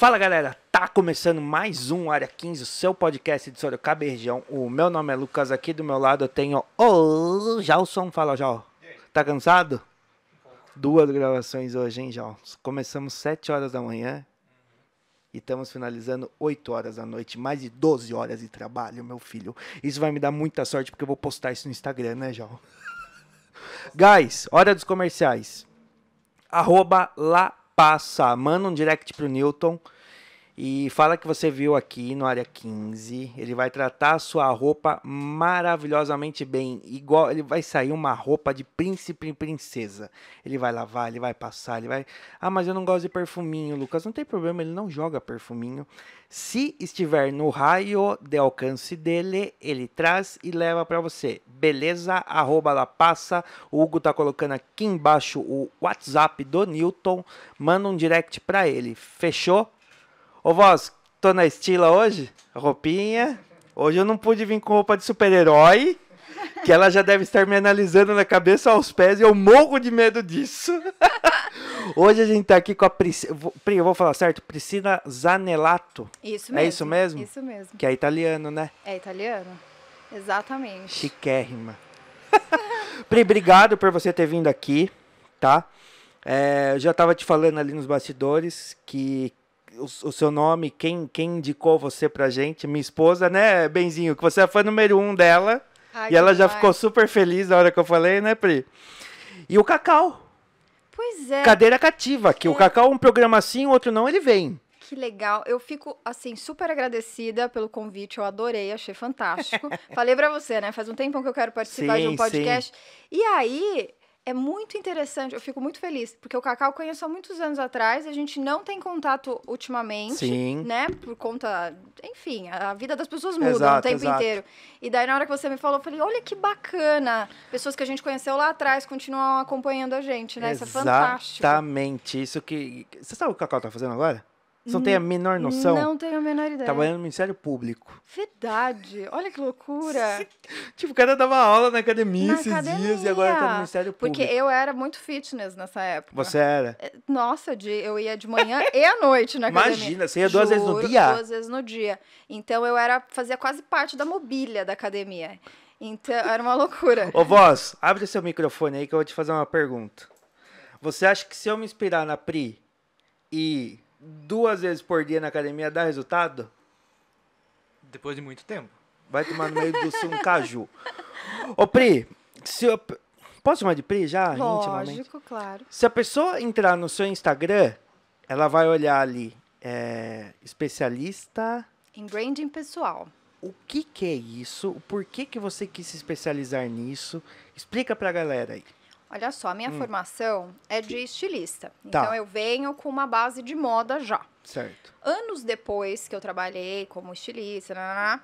Fala galera, tá começando mais um Área 15, o seu podcast de Sorocaba e região. O meu nome é Lucas, aqui do meu lado eu tenho o Jalson. Fala, Jal. Tá cansado? Duas gravações hoje, hein, Jal? Começamos 7 horas da manhã e estamos finalizando 8 horas da noite, mais de 12 horas de trabalho, meu filho. Isso vai me dar muita sorte porque eu vou postar isso no Instagram, né, Jal? Guys, hora dos comerciais. Arroba lá passa, manda um direct pro Newton e fala que você viu aqui no área 15. Ele vai tratar a sua roupa maravilhosamente bem, igual ele vai sair uma roupa de príncipe e princesa. Ele vai lavar, ele vai passar, ele vai. Ah, mas eu não gosto de perfuminho, Lucas. Não tem problema, ele não joga perfuminho. Se estiver no raio de alcance dele, ele traz e leva para você. Beleza? Arroba lá passa. O Hugo tá colocando aqui embaixo o WhatsApp do Newton. Manda um direct para ele. Fechou? Ô, Voz, tô na estila hoje? Roupinha. Hoje eu não pude vir com roupa de super-herói, que ela já deve estar me analisando na cabeça aos pés e eu morro de medo disso. Hoje a gente tá aqui com a Priscila. Pri, eu vou falar certo? Priscila Zanelato. Isso é mesmo. É isso mesmo? Isso mesmo. Que é italiano, né? É italiano. Exatamente. Chiquérrima. Pri, obrigado por você ter vindo aqui, tá? É, eu já estava te falando ali nos bastidores que o, seu nome, quem, quem indicou você pra gente, minha esposa, né, Benzinho? Que você é fã número um dela. Ai, e ela já vai. ficou super feliz na hora que eu falei, né, Pri? E o Cacau. Pois é. Cadeira cativa, que, o é. Cacau, um programa assim, outro não, ele vem. Que legal. Eu fico, assim, super agradecida pelo convite. Eu adorei, achei fantástico. Falei para você, né? Faz um tempão que eu quero participar sim, de um podcast. Sim. E aí, é muito interessante, eu fico muito feliz, porque o Cacau conheceu conheço há muitos anos atrás, a gente não tem contato ultimamente, Sim. né? Por conta, enfim, a vida das pessoas muda exato, o tempo exato. inteiro. E daí na hora que você me falou, eu falei: "Olha que bacana, pessoas que a gente conheceu lá atrás continuam acompanhando a gente, né? Isso é fantástico". Exatamente. Isso que Você sabe o que o Cacau tá fazendo agora? Você não tem a menor noção? Não tenho a menor ideia. Trabalhando no Ministério Público. Verdade. Olha que loucura. tipo, o cara dava aula na academia na esses academia. dias e agora tá no Ministério Público. Porque eu era muito fitness nessa época. Você era? É, nossa, de, eu ia de manhã e à noite na academia. Imagina, você ia duas Juro, vezes no dia? Duas vezes no dia. Então eu era, fazia quase parte da mobília da academia. Então era uma loucura. Ô, voz, abre seu microfone aí que eu vou te fazer uma pergunta. Você acha que se eu me inspirar na Pri e duas vezes por dia na academia dá resultado? Depois de muito tempo. Vai tomar no meio do seu um caju. Ô, Pri, se eu... posso chamar de Pri já? Lógico, intimamente? claro. Se a pessoa entrar no seu Instagram, ela vai olhar ali, é, especialista... Em branding pessoal. O que que é isso? Por que que você quis se especializar nisso? Explica pra galera aí. Olha só, minha hum. formação é de estilista. Tá. Então eu venho com uma base de moda já. Certo. Anos depois que eu trabalhei como estilista, nananá,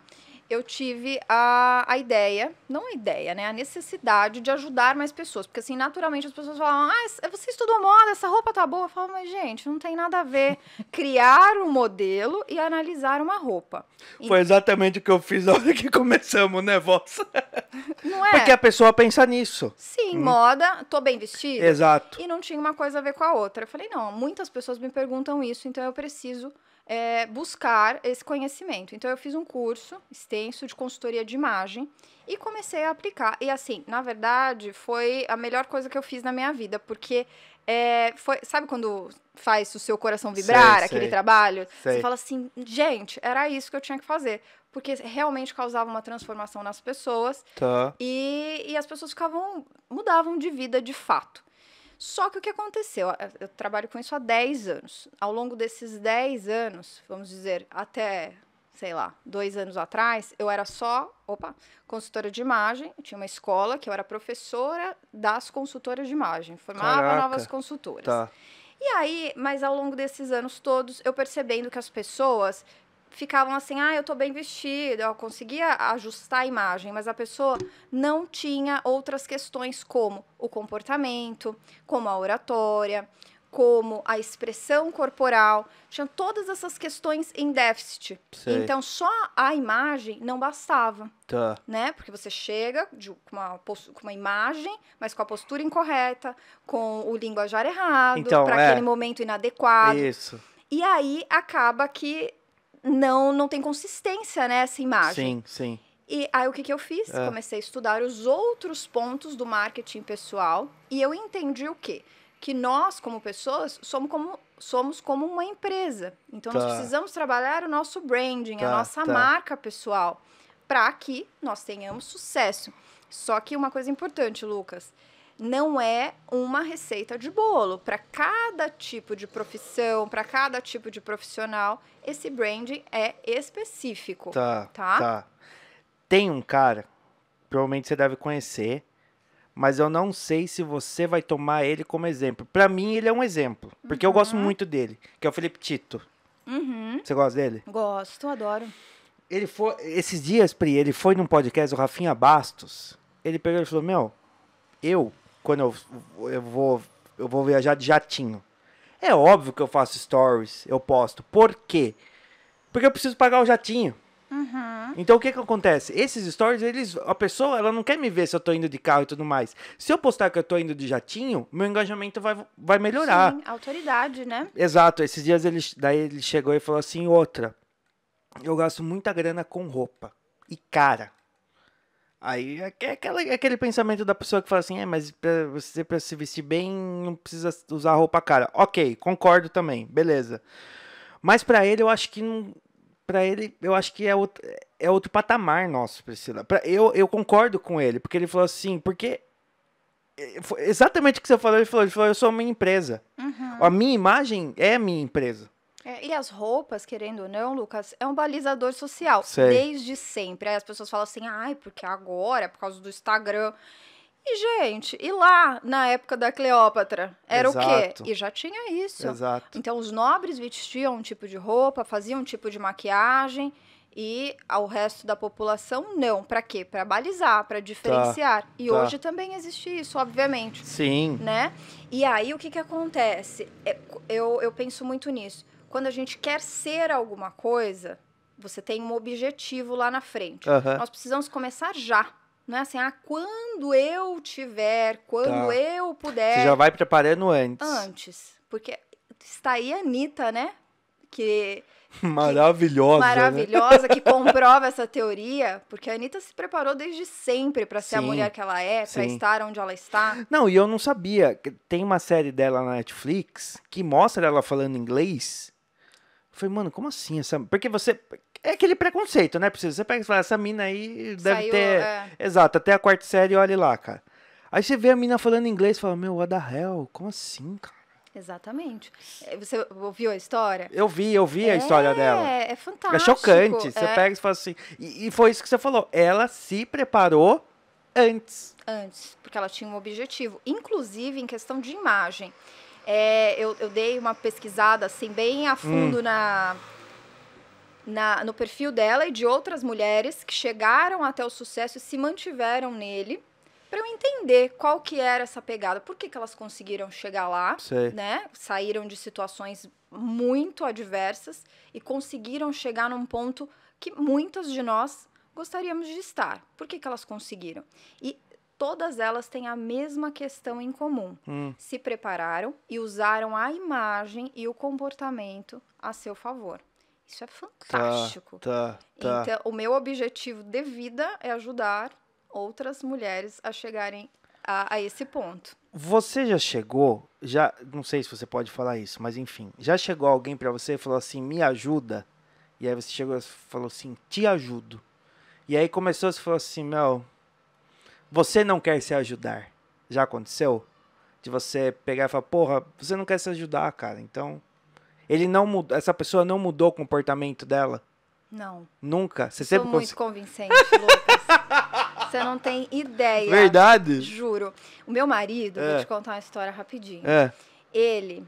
eu tive a, a ideia, não a ideia, né? A necessidade de ajudar mais pessoas. Porque, assim, naturalmente as pessoas falam, ah, você estudou moda, essa roupa tá boa. Eu falo, mas, gente, não tem nada a ver criar um modelo e analisar uma roupa. Foi e... exatamente o que eu fiz na hora que começamos, né, vossa? Não é? Porque a pessoa pensa nisso. Sim, hum. moda, tô bem vestida. Exato. E não tinha uma coisa a ver com a outra. Eu falei, não, muitas pessoas me perguntam isso, então eu preciso é, buscar esse conhecimento. Então, eu fiz um curso extenso de consultoria de imagem e comecei a aplicar. E, assim, na verdade, foi a melhor coisa que eu fiz na minha vida, porque é, foi, sabe quando faz o seu coração vibrar, sei, aquele sei. trabalho? Sei. Você fala assim, gente, era isso que eu tinha que fazer. Porque realmente causava uma transformação nas pessoas. Tá. E, e as pessoas ficavam, mudavam de vida de fato. Só que o que aconteceu? Eu trabalho com isso há 10 anos. Ao longo desses 10 anos, vamos dizer, até, sei lá, dois anos atrás, eu era só, opa, consultora de imagem, tinha uma escola que eu era professora das consultoras de imagem, formava Caraca. novas consultoras. Tá. E aí, mas ao longo desses anos todos, eu percebendo que as pessoas ficavam assim, ah, eu tô bem vestida, eu conseguia ajustar a imagem, mas a pessoa não tinha outras questões como o comportamento, como a oratória, como a expressão corporal, tinha todas essas questões em déficit. Sei. Então só a imagem não bastava. Tá. Né? Porque você chega de, com, uma, com, uma, imagem, mas com a postura incorreta, com o linguajar errado, então, para é. aquele momento inadequado. Isso. E aí acaba que não não tem consistência, né, imagem. Sim, sim. E aí o que, que eu fiz? É. Comecei a estudar os outros pontos do marketing pessoal e eu entendi o quê? Que nós, como pessoas, somos como, somos como uma empresa. Então, tá. nós precisamos trabalhar o nosso branding, tá, a nossa tá. marca pessoal, para que nós tenhamos sucesso. Só que uma coisa importante, Lucas, não é uma receita de bolo. Para cada tipo de profissão, para cada tipo de profissional, esse branding é específico. Tá, tá. Tá. Tem um cara, provavelmente você deve conhecer, mas eu não sei se você vai tomar ele como exemplo. Para mim, ele é um exemplo, porque uhum. eu gosto uhum. muito dele, que é o Felipe Tito. Uhum. Você gosta dele? Gosto, adoro. Ele foi, esses dias, Pri, ele foi num podcast, o Rafinha Bastos. Ele pegou e falou: Meu, eu quando eu, eu, vou, eu vou viajar de jatinho. É óbvio que eu faço stories, eu posto. Por quê? Porque eu preciso pagar o jatinho. Uhum. Então o que que acontece? Esses stories, eles, a pessoa, ela não quer me ver se eu tô indo de carro e tudo mais. Se eu postar que eu tô indo de jatinho, meu engajamento vai, vai melhorar. Sim, autoridade, né? Exato. Esses dias ele, daí ele chegou e falou assim, outra, eu gasto muita grana com roupa e cara. Aí é, é aquela, é aquele pensamento da pessoa que fala assim, é, mas pra você para se vestir bem não precisa usar roupa cara. Ok, concordo também, beleza. Mas para ele eu acho que não, para ele eu acho que é outro, é outro patamar nosso, Priscila. Pra, eu, eu concordo com ele porque ele falou assim, porque eh, exatamente o que você falou, ele falou, ele falou eu sou uma empresa. Uhum. A minha imagem é a minha empresa. É, e as roupas, querendo ou não, Lucas, é um balizador social Sei. desde sempre. Aí as pessoas falam assim, ai, porque agora, por causa do Instagram. E, gente, e lá na época da Cleópatra? Era Exato. o quê? E já tinha isso. Exato. Então, os nobres vestiam um tipo de roupa, faziam um tipo de maquiagem e ao resto da população não. Para quê? Para balizar, para diferenciar. Tá, e tá. hoje também existe isso, obviamente. Sim. Né? E aí o que que acontece? É, eu, eu penso muito nisso quando a gente quer ser alguma coisa, você tem um objetivo lá na frente. Uhum. Nós precisamos começar já. Não é assim, ah, quando eu tiver, quando tá. eu puder. Você já vai preparando antes. Antes. Porque está aí a Anitta, né? Que. Maravilhosa. Que, maravilhosa, né? que comprova essa teoria, porque a Anitta se preparou desde sempre para ser sim, a mulher que ela é, para estar onde ela está. Não, e eu não sabia. Tem uma série dela na Netflix que mostra ela falando inglês eu falei, mano, como assim essa. Porque você. É aquele preconceito, né? Você pega e fala, essa mina aí deve Saiu, ter. É... Exato, até a quarta série, olha lá, cara. Aí você vê a mina falando inglês e fala, meu, what the hell? Como assim, cara? Exatamente. É, você ouviu a história? Eu vi, eu vi é, a história dela. É, é fantástico. É chocante. É. Você é. pega e fala assim. E, e, foi isso que você falou. Ela se preparou antes. Antes, porque ela tinha um objetivo. Inclusive em questão de imagem. É, eu, eu, dei uma pesquisada assim bem a fundo hum. na, na, no perfil dela e de outras mulheres que chegaram até o sucesso e se mantiveram nele para eu entender qual que era essa pegada, por que, que elas conseguiram chegar lá, Sei. né? Saíram de situações muito adversas e conseguiram chegar num ponto que muitas de nós gostaríamos de estar. Por que, que elas conseguiram? E todas elas têm a mesma questão em comum. Hum. Se prepararam e usaram a imagem e o comportamento a seu favor. Isso é fantástico. Tá, tá, tá. Então, o meu objetivo de vida é ajudar outras mulheres a chegarem a, a, esse ponto. Você já chegou, já não sei se você pode falar isso, mas enfim, já chegou alguém para você e falou assim, me ajuda? E aí você chegou e falou assim, te ajudo. E aí começou, você falou assim, meu, você não quer se ajudar. Já aconteceu? De você pegar e falar, porra, você não quer se ajudar, cara. Então, ele não mudou, essa pessoa não mudou o comportamento dela? Não. Nunca? Você Sou sempre muito cons... convincente, Lucas. você não tem ideia. Verdade? Juro. O meu marido, é. vou te contar uma história rapidinho. É. Ele,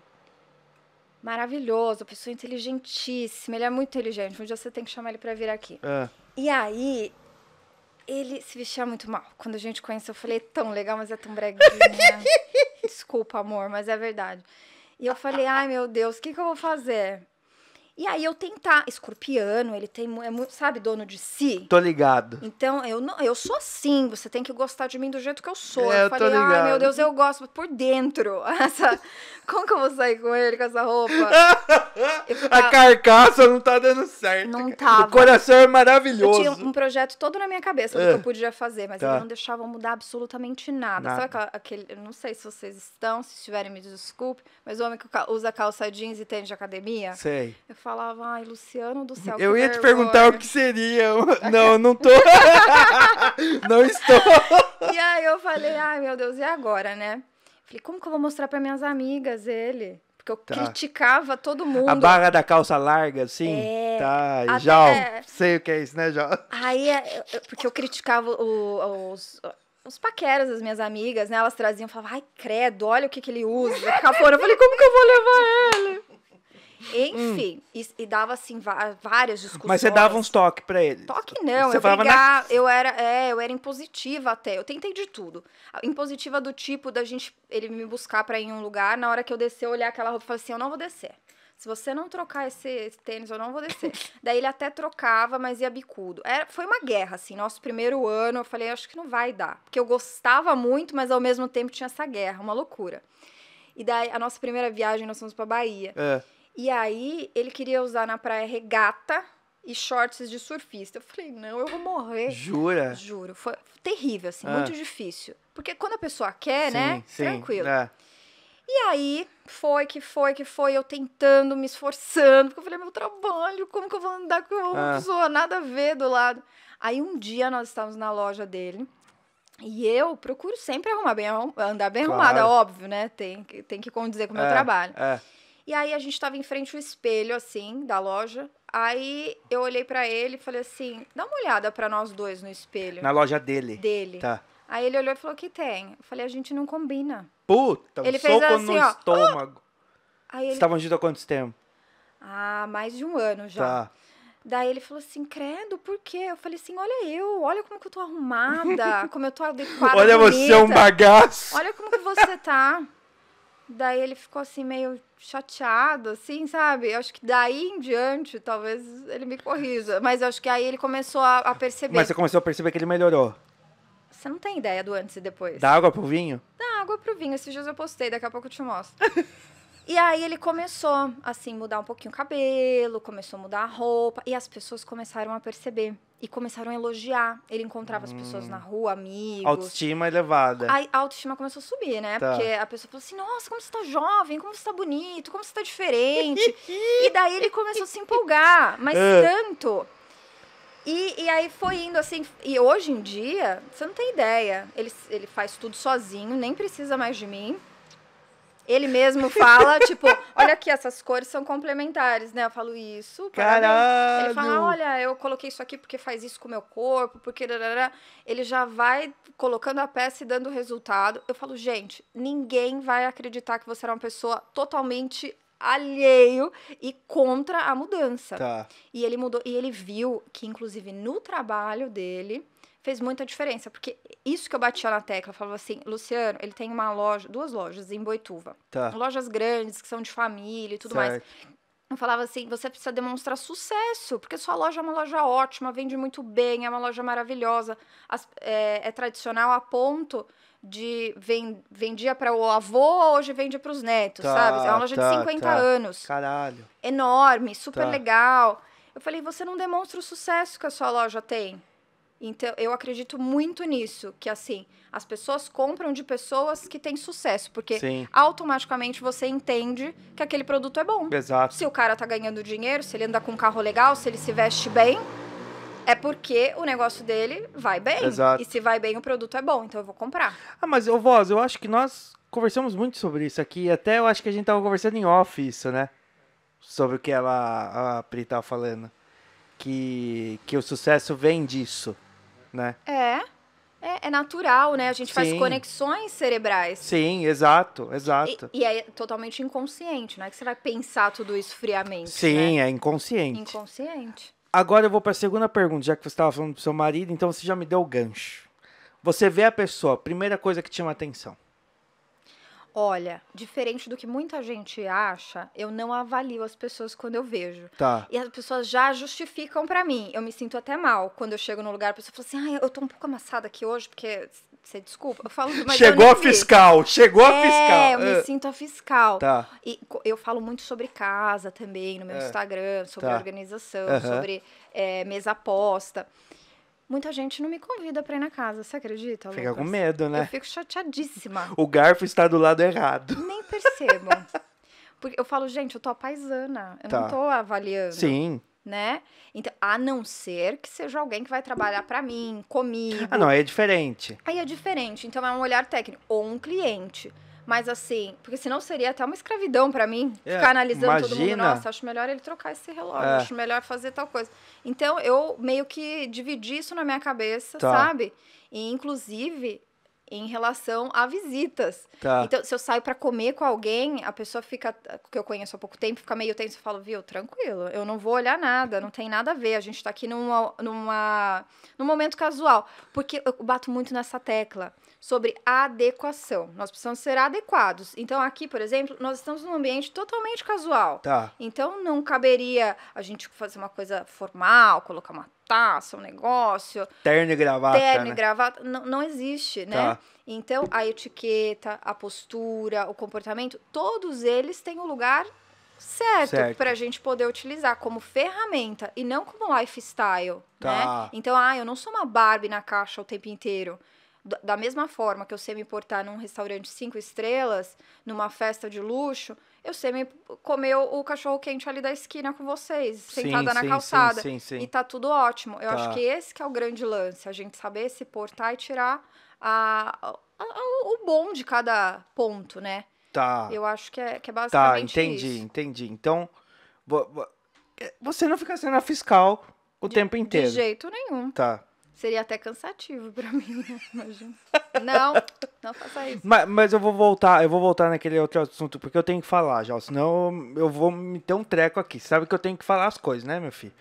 maravilhoso, pessoa inteligentíssima, ele é muito inteligente. Um dia você tem que chamar ele para vir aqui. É. E aí, ele se vestia muito mal. Quando a gente conheceu, eu falei, é tão legal, mas é tão breguinha. Desculpa, amor, mas é verdade. E eu falei, ai meu Deus, o que, que eu vou fazer? E aí eu tentar. Escorpiano, ele tem, é muito, sabe, dono de si. Tô ligado. Então, eu não, eu sou assim, você tem que gostar de mim do jeito que eu sou. É, eu, eu falei, ligado. ai meu Deus, eu gosto por dentro. Essa, como que eu vou sair com ele com essa roupa? ficava, a ah, carcaça não tá dando certo. Não tá. O coração é maravilhoso. Eu tinha um projeto todo na minha cabeça do é. que eu podia fazer, mas tá. ele não deixava mudar absolutamente nada. nada. Sabe aquela, aquele. Eu não sei se vocês estão, se estiverem, me desculpe, mas o homem que usa calça jeans e tênis de academia. Sei. Eu falo, falava, ai, Luciano do céu. Eu ia te perguntar o que seria. Não, não tô. não estou. E aí eu falei, ai, meu Deus, e agora, né? Falei, como que eu vou mostrar para minhas amigas ele? Porque eu tá. criticava todo mundo. A barra da calça larga, assim? É, tá, até... já é. sei o que é isso, né, já Aí, é, porque eu criticava o, os os paqueras das minhas amigas, né? Elas traziam, falavam, ai, credo, olha o que, que ele usa, fora Eu falei, como que eu vou levar ele? Enfim, hum. e, e, dava assim várias discussões. Mas você dava uns toques para ele? Toque não, você eu brigava, na... eu era, é, eu era impositiva até. Eu tentei de tudo. Impositiva do tipo da gente ele me buscar para ir em um lugar, na hora que eu descer, eu olhar aquela roupa e falar assim, eu não vou descer. Se você não trocar esse, esse tênis, eu não vou descer. Daí ele até trocava, mas ia bicudo. Era, foi uma guerra, assim. Nosso primeiro ano, eu falei, acho que não vai dar. Porque eu gostava muito, mas ao mesmo tempo tinha essa guerra, uma loucura. E daí, a nossa primeira viagem, nós fomos pra Bahia. É. E aí ele queria usar na praia regata e shorts de surfista. Eu falei, não, eu vou morrer. Jura? Juro. Foi terrível, assim, ah. muito difícil. Porque quando a pessoa quer, né, sim, né? Sim, tranquilo. É. E aí, foi que foi que foi, eu tentando, me esforçando, porque eu falei, meu trabalho, como que eu vou andar com uma ah. pessoa nada a ver do lado? Aí um dia nós estávamos na loja dele, e eu procuro sempre arrumar bem, andar bem claro. arrumada, óbvio, né? Tem, tem que condizer com o é, meu trabalho. É. E aí a gente tava em frente ao espelho, assim, da loja. Aí eu olhei para ele e falei assim: dá uma olhada para nós dois no espelho. Na loja dele. Dele. Tá. Aí ele olhou e falou: que tem? Eu falei: a gente não combina. Puta, ele um fez soco assim, no ó, estômago. Aí ele... Vocês estavam juntos há quanto tempo? Ah, mais de um ano já. Tá. Daí ele falou assim, credo, por quê? Eu falei assim, olha eu, olha como que eu tô arrumada, como eu tô adequada, Olha bonita, você, é um bagaço. Olha como que você tá. Daí ele ficou assim, meio chateado, assim, sabe? Eu acho que daí em diante, talvez ele me corrija. Mas eu acho que aí ele começou a, a perceber. Mas você começou a perceber que ele melhorou. Você não tem ideia do antes e depois. Da água pro vinho? Da água pro vinho. Esses dias eu postei, daqui a pouco eu te mostro. E aí ele começou, assim, mudar um pouquinho o cabelo, começou a mudar a roupa, e as pessoas começaram a perceber. E começaram a elogiar. Ele encontrava hum. as pessoas hum. na rua, amigos. Autoestima elevada. a autoestima começou a subir, né? Tá. Porque a pessoa falou assim: nossa, como você tá jovem, como você tá bonito, como você tá diferente. e daí ele começou a se empolgar, mas uh. tanto. E, e, aí foi indo assim. E hoje em dia, você não tem ideia. Ele, ele faz tudo sozinho, nem precisa mais de mim. Ele mesmo fala, tipo, olha aqui, essas cores são complementares, né? Eu falo isso. Caralho! Ele fala, olha, eu coloquei isso aqui porque faz isso com o meu corpo, porque... Ele já vai colocando a peça e dando resultado. Eu falo, gente, ninguém vai acreditar que você era uma pessoa totalmente alheio e contra a mudança. Tá. E ele mudou, e ele viu que inclusive no trabalho dele, fez muita diferença, porque isso que eu batia na tecla, falava assim, Luciano, ele tem uma loja, duas lojas em Boituva. Tá. Lojas grandes, que são de família e tudo certo. mais. Eu falava assim, você precisa demonstrar sucesso, porque sua loja é uma loja ótima, vende muito bem, é uma loja maravilhosa, as, é, é, tradicional a ponto de vendia para o avô, hoje vende para os netos, tá, sabe? É uma loja tá, de 50 tá. anos. Caralho. Enorme, super tá. legal. Eu falei, você não demonstra o sucesso que a sua loja tem. Então, eu acredito muito nisso, que assim, as pessoas compram de pessoas que têm sucesso, porque Sim. automaticamente você entende que aquele produto é bom. Exato. Se o cara tá ganhando dinheiro, se ele anda com um carro legal, se ele se veste bem, é porque o negócio dele vai bem. Exato. E se vai bem, o produto é bom, então eu vou comprar. Ah, mas, ô Voz, eu acho que nós conversamos muito sobre isso aqui, até eu acho que a gente tava conversando em off isso, né? Sobre o que ela, a Pri tava falando. Que, que o sucesso vem disso né? É. É, é, natural, né? A gente Sim. faz conexões cerebrais. Sim, exato, exato. E, e, é totalmente inconsciente, não é que você vai pensar tudo isso friamente. Sim, né? é inconsciente. Inconsciente. Agora eu vou para a segunda pergunta, já que você estava falando do seu marido, então você já me deu o gancho. Você vê a pessoa, primeira coisa que te chama atenção. Olha, diferente do que muita gente acha, eu não avalio as pessoas quando eu vejo. Tá. E as pessoas já justificam para mim. Eu me sinto até mal quando eu chego no lugar, a pessoa fala assim: "Ah, eu tô um pouco amassada aqui hoje porque você desculpa". Eu falo, mas Chegou eu a fiscal, chegou é, a fiscal. eu me ah. sinto a fiscal. Tá. E eu falo muito sobre casa também no meu é. Instagram, sobre tá. organização, uhum. sobre é, mesa aposta muita gente não me convida pra ir na casa, você acredita? Fica Lucas? com medo, né? Eu fico chateadíssima. O garfo está do lado errado. Nem percebo. Porque eu falo, gente, eu tô a paisana. Eu tá. não tô avaliando. Sim. Né? Então, a não ser que seja alguém que vai trabalhar para mim, comigo. Ah, não, aí é diferente. Aí é diferente. Então é um olhar técnico. Ou um cliente. Mas assim, porque senão seria até uma escravidão para mim é, ficar analisando imagina. todo mundo. Nossa, acho melhor ele trocar esse relógio, é. acho melhor fazer tal coisa. Então eu meio que dividi isso na minha cabeça, tá. sabe? E inclusive em relação a visitas. Tá. Então, se eu saio para comer com alguém, a pessoa fica, que eu conheço há pouco tempo, fica meio tenso, eu falo, viu, tranquilo, eu não vou olhar nada, não tem nada a ver, a gente tá aqui numa, numa, num momento casual. Porque eu bato muito nessa tecla sobre adequação. Nós precisamos ser adequados. Então, aqui, por exemplo, nós estamos num ambiente totalmente casual. Tá. Então, não caberia a gente fazer uma coisa formal, colocar uma taça, um negócio. Terno e gravata. Terno né? e gravata. Não, não existe, né? tá. né? Então, a etiqueta, a postura, o comportamento, todos eles têm um lugar certo, para a gente poder utilizar como ferramenta e não como lifestyle, tá. né? Então, ah, eu não sou uma Barbie na caixa o tempo inteiro da mesma forma que eu sei me portar num restaurante cinco estrelas, numa festa de luxo, eu sei me comer o, cachorro quente ali da esquina com vocês, sentada sim, na calçada. Sim, e tá tudo ótimo. Eu tá. acho que esse que é o grande lance, a gente saber se portar e tirar a, a, a, o bom de cada ponto, né? Tá. Eu acho que é, que é tá, basicamente tá, entendi, isso. entendi. Então, você não fica sendo a fiscal o de, tempo inteiro. De jeito nenhum. Tá. Seria até cansativo para mim, né? Imagina. Não, não faça isso. Mas, mas, eu vou voltar, eu vou voltar naquele outro assunto, porque eu tenho que falar já, senão eu vou me ter um treco aqui. Sabe que eu tenho que falar as coisas, né, meu filho?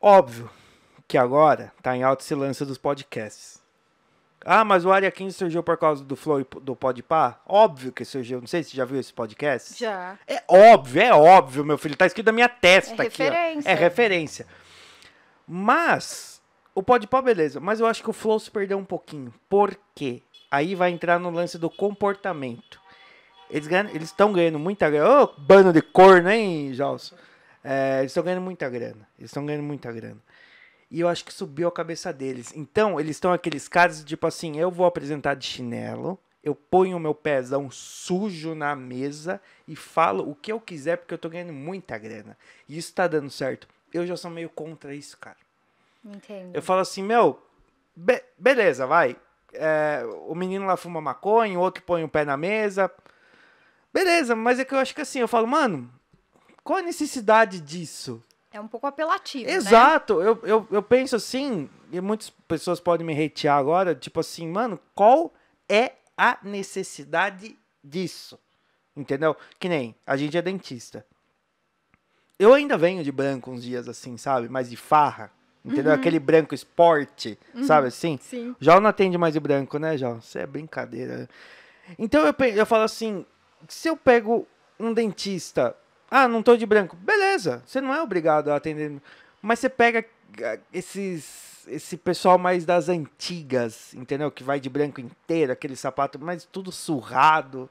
Óbvio que agora tá em alto silêncio dos podcasts. Ah, mas o Área 15 surgiu por causa do Flow e do Podpah? Óbvio que surgiu. Não sei se você já viu esse podcast. Já. É óbvio, é óbvio, meu filho. Tá escrito na minha testa é aqui. Referência. Ó. É referência. Mas o Podpah, beleza, mas eu acho que o Flow se perdeu um pouquinho. Por quê? Aí vai entrar no lance do comportamento. Eles estão ganhando muita grana. Ô, oh, bando de corno, hein, Jaws? É, eles estão ganhando muita grana. Eles estão ganhando muita grana. E eu acho que subiu a cabeça deles. Então, eles estão aqueles caras, tipo assim, eu vou apresentar de chinelo, eu ponho o meu pezão sujo na mesa e falo o que eu quiser porque eu tô ganhando muita grana. E isso tá dando certo. Eu já sou meio contra isso, cara. Entendo. Eu falo assim, meu, be beleza, vai. É, o menino lá fuma maconha, o outro põe o pé na mesa. Beleza, mas é que eu acho que assim, eu falo, mano, qual a necessidade disso? É um pouco apelativo, né? Exato. Né? Eu, eu, eu penso assim, e muitas pessoas podem me hatear agora, tipo assim, mano, qual é a necessidade disso? Entendeu? Que nem, a gente é dentista. Eu ainda venho de branco uns dias assim, sabe? Mas de farra. Entendeu? Uhum. Aquele branco esporte, uhum. sabe assim? Sim. Já não atende mais de branco, né, João Isso é brincadeira. Então eu, eu falo assim: se eu pego um dentista, ah, não tô de branco, beleza, você não é obrigado a atender. Mas você pega ah, esses esse pessoal mais das antigas, entendeu? Que vai de branco inteiro, aquele sapato, mas tudo surrado.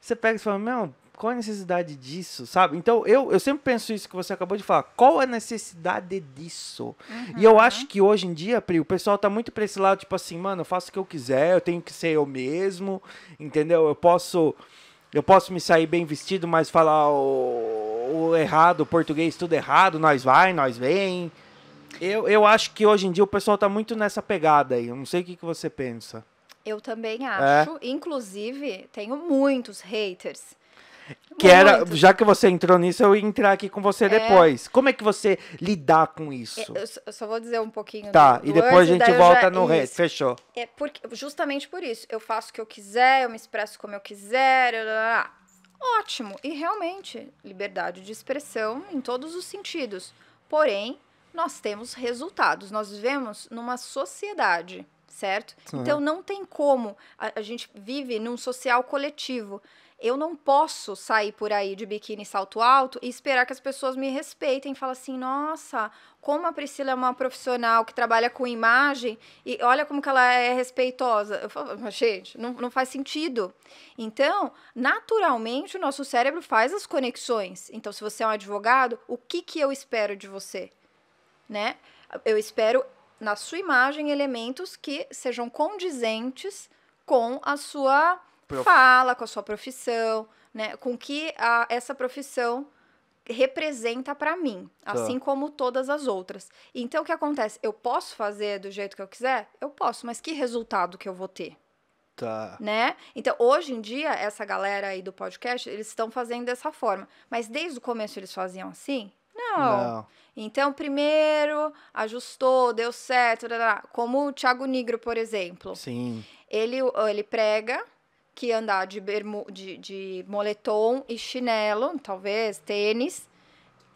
Você pega e fala, meu, qual a necessidade disso, sabe? Então, eu, eu sempre penso isso que você acabou de falar. Qual a necessidade disso? Uhum. E eu uhum. acho que hoje em dia, Pri, o pessoal tá muito pra esse lado, tipo assim, mano, eu faço o que eu quiser, eu tenho que ser eu mesmo, entendeu? Eu posso. Eu posso me sair bem vestido, mas falar o, o errado, o português, tudo errado, nós vai, nós vem. Eu, eu acho que hoje em dia o pessoal tá muito nessa pegada aí. Eu não sei o que, que você pensa. Eu também é? acho. É. Inclusive, tenho muitos haters que era, já que você entrou nisso, eu ia entrar aqui com você é. depois. Como é que você lidar com isso? É, eu, eu só vou dizer um pouquinho. Tá, do, e depois a gente volta já, no rei Fechou. É porque, justamente por isso. Eu faço o que eu quiser, eu me expresso como eu quiser. Blá, blá. Ótimo. E realmente, liberdade de expressão em todos os sentidos. Porém, nós temos resultados. Nós vivemos numa sociedade, certo? Então não tem como. A, a gente vive num social coletivo. Eu não posso sair por aí de biquíni salto alto e esperar que as pessoas me respeitem e falem assim: nossa, como a Priscila é uma profissional que trabalha com imagem e olha como que ela é respeitosa. Eu falo, gente, não, não faz sentido. Então, naturalmente, o nosso cérebro faz as conexões. Então, se você é um advogado, o que, que eu espero de você? Né? Eu espero na sua imagem elementos que sejam condizentes com a sua prof... fala, com a sua profissão, né? Com que a, essa profissão representa para mim, tá. assim como todas as outras. Então o que acontece? Eu posso fazer do jeito que eu quiser? Eu posso, mas que resultado que eu vou ter? Tá. Né? Então, hoje em dia, essa galera aí do podcast, eles estão fazendo dessa forma. Mas desde o começo eles faziam assim? Não. Não. Então, primeiro, ajustou, deu certo. Como o Thiago Negro, por exemplo. Sim. Ele, ele prega, que andar de, bermu, de, de moletom e chinelo, talvez tênis,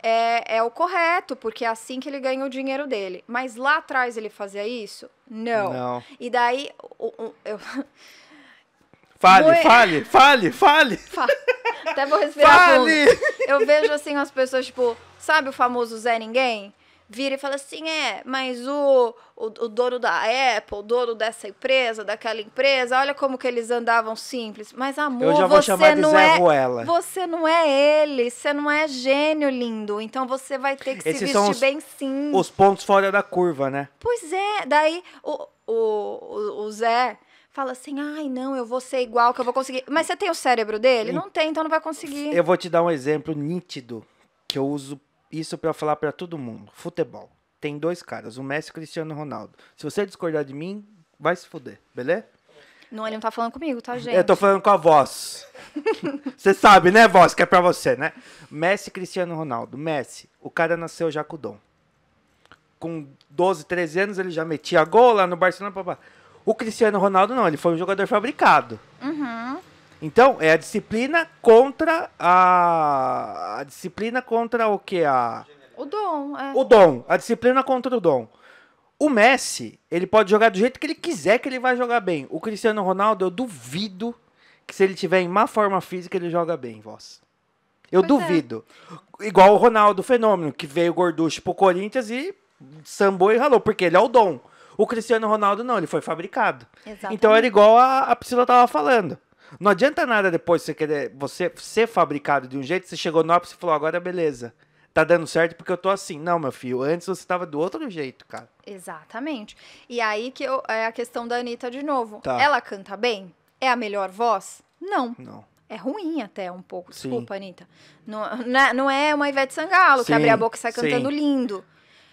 é, é o correto, porque é assim que ele ganha o dinheiro dele. Mas lá atrás ele fazia isso? Não. Não. E daí. Eu, eu... Fale, fale, fale, fale, fale. Até vou respirar fale. fundo. Eu vejo assim as pessoas, tipo, sabe o famoso Zé Ninguém? vira e fala assim: é, mas o, o, o, dono da Apple, o dono dessa empresa, daquela empresa, olha como que eles andavam simples. Mas amor, você não é Ruela. você não é ele, você não é gênio lindo, então você vai ter que Esses se vestir os, bem sim. Os pontos fora da curva, né? Pois é, daí o, o, o Zé fala assim: ai, não, eu vou ser igual, que eu vou conseguir. Mas você tem o cérebro dele? Não tem, então não vai conseguir. Eu vou te dar um exemplo nítido que eu uso isso para falar para todo mundo. Futebol. Tem dois caras, o Messi e o Cristiano Ronaldo. Se você discordar de mim, vai se fuder, beleza? Não, ele não tá falando comigo, tá, gente? Eu tô falando com a voz. você sabe, né, voz, que é pra você, né? Messi Cristiano Ronaldo. Messi, o cara nasceu já com dom. Com 12, 13 anos, ele já metia gol lá no Barcelona. Papá. O Cristiano Ronaldo, não, ele foi um jogador fabricado. Uhum. Então, é a disciplina contra a. A disciplina contra o que? A... O dom. É. O dom. A disciplina contra o dom. O Messi, ele pode jogar do jeito que ele quiser que ele vai jogar bem. O Cristiano Ronaldo, eu duvido que se ele tiver em má forma física, ele joga bem, voz. Eu pois é. duvido. É. Igual o Ronaldo Fenômeno, que veio gorducho pro Corinthians e sambou e ralou, porque ele é o dom. O Cristiano Ronaldo não, ele foi fabricado. Exatamente. Então era igual a, a Priscila tava falando. Não adianta nada depois você querer você ser fabricado de um jeito, você chegou no ápice e falou, agora beleza. Tá dando certo porque eu tô assim. Não, meu filho, antes você tava do outro jeito, cara. Exatamente. E aí que eu, é a questão da Anitta de novo. Tá. Ela canta bem? É a melhor voz? Não. Não. É ruim até um pouco. Desculpa, Sim. Anitta. Não, né, não é uma Ivete Sangalo Sim. que abre a boca e sai cantando Sim. lindo.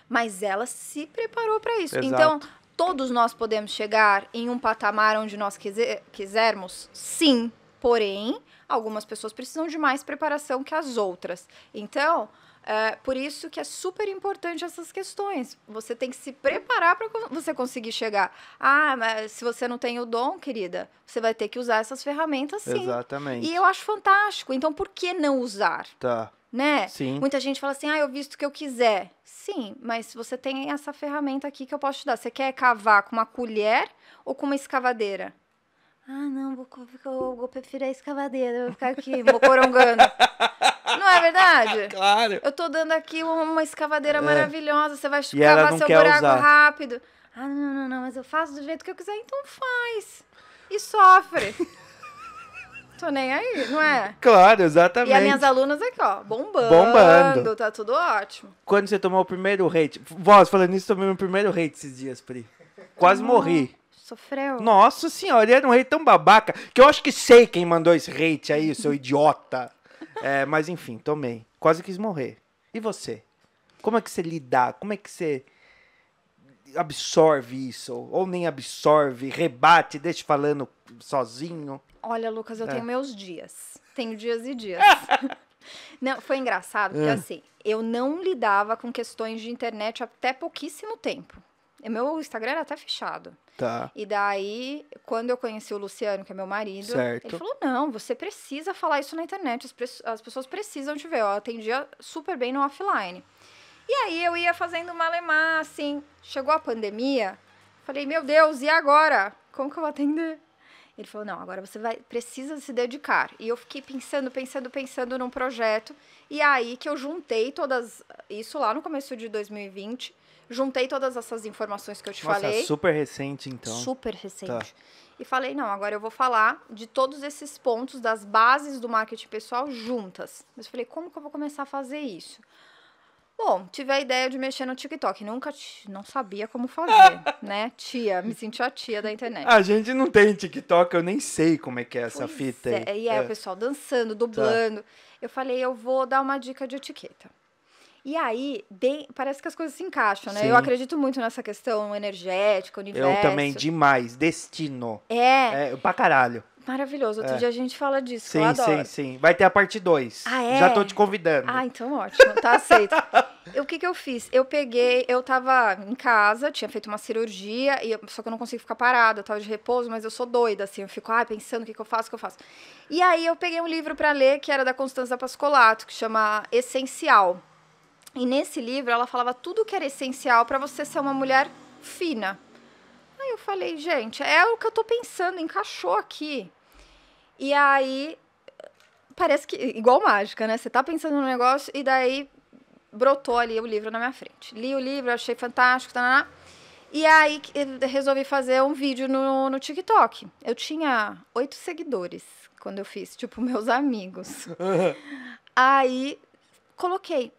Mas ela se preparou para isso. Então, Exato. Então, Todos nós podemos chegar em um patamar onde nós quiser, quisermos? Sim, porém, algumas pessoas precisam de mais preparação que as outras. Então, é, por isso que é super importante essas questões. Você tem que se preparar para você conseguir chegar. Ah, mas se você não tem o dom, querida, você vai ter que usar essas ferramentas sim. Exatamente. E eu acho fantástico. Então, por que não usar? Tá né? Sim. Muita gente fala assim, ah, eu visto o que eu quiser. Sim, mas você tem essa ferramenta aqui que eu posso te dar. Você quer cavar com uma colher ou com uma escavadeira? Ah, não, vou, vou, vou preferir a escavadeira, vou ficar aqui corongando. não é verdade? Claro. Eu tô dando aqui uma escavadeira é. maravilhosa, você vai cavar seu buraco usar. rápido. Ah, não, não, não, mas eu faço do jeito que eu quiser, então faz. E sofre. Tô nem aí, não é? Claro, exatamente. E as minhas alunas aqui, ó, bombando. Bombando. Tá tudo ótimo. Quando você tomou o primeiro hate? Vós, falando isso, tomei meu primeiro hate esses dias, Pri. Quase morri. Sofreu. Nossa senhora, ele era um hate tão babaca que eu acho que sei quem mandou esse hate aí, seu idiota. É, mas enfim, tomei. Quase quis morrer. E você? Como é que você lidar? Como é que você absorve isso, ou, nem absorve, rebate, deixa falando sozinho? Olha, Lucas, eu é. tenho meus dias. Tenho dias e dias. não, foi engraçado, porque é. assim, eu não lidava com questões de internet até pouquíssimo tempo. Meu Instagram era até fechado. Tá. E daí, quando eu conheci o Luciano, que é meu marido, certo. ele falou: não, você precisa falar isso na internet, as, as pessoas precisam te ver. Eu atendia super bem no offline. E aí eu ia fazendo malemar, assim. Chegou a pandemia, falei, meu Deus, e agora? Como que eu vou atender? Ele falou, não, agora você vai, precisa se dedicar. E eu fiquei pensando, pensando, pensando num projeto. E aí que eu juntei todas, isso lá no começo de 2020, juntei todas essas informações que eu te Nossa, falei. super recente, então. Super tá. recente. Tá. E falei, não, agora eu vou falar de todos esses pontos, das bases do marketing pessoal juntas. Mas eu falei, como que eu vou começar a fazer isso? Bom, tive a ideia de mexer no TikTok. Nunca não sabia como fazer, né? Tia, me senti a tia da internet. A gente não tem TikTok, eu nem sei como é que é essa fita. É, aí. e é, é, o pessoal dançando, tá. dublando. Tá. Eu falei, eu vou dar uma dica de etiqueta. E aí, de... parece que as coisas se encaixam, né? Sim. Eu acredito muito nessa questão energética, universo. Eu também, demais. Destino. É. é pra caralho. Maravilhoso. Outro é. dia a gente fala disso. Sim, sim, sim. Vai ter a parte 2. Ah, é? Já tô te convidando. Ah, então ótimo. Tá aceito. o que que eu fiz? Eu peguei, eu tava em casa, tinha feito uma cirurgia, e eu, só que eu não consigo ficar parada, eu tava de repouso, mas eu sou doida, assim. Eu fico, ah, pensando o que que eu faço, o que eu faço. E aí eu peguei um livro para ler que era da Constança Pascolato, que chama Essencial. E nesse livro ela falava tudo que era essencial para você ser uma mulher fina. Aí eu falei, gente, é o que eu tô pensando, encaixou aqui. E aí, parece que. Igual mágica, né? Você tá pensando no negócio e daí brotou ali o livro na minha frente. Li o livro, achei fantástico, tananá. Tá, tá. E aí resolvi fazer um vídeo no, no TikTok. Eu tinha oito seguidores quando eu fiz, tipo, meus amigos. aí coloquei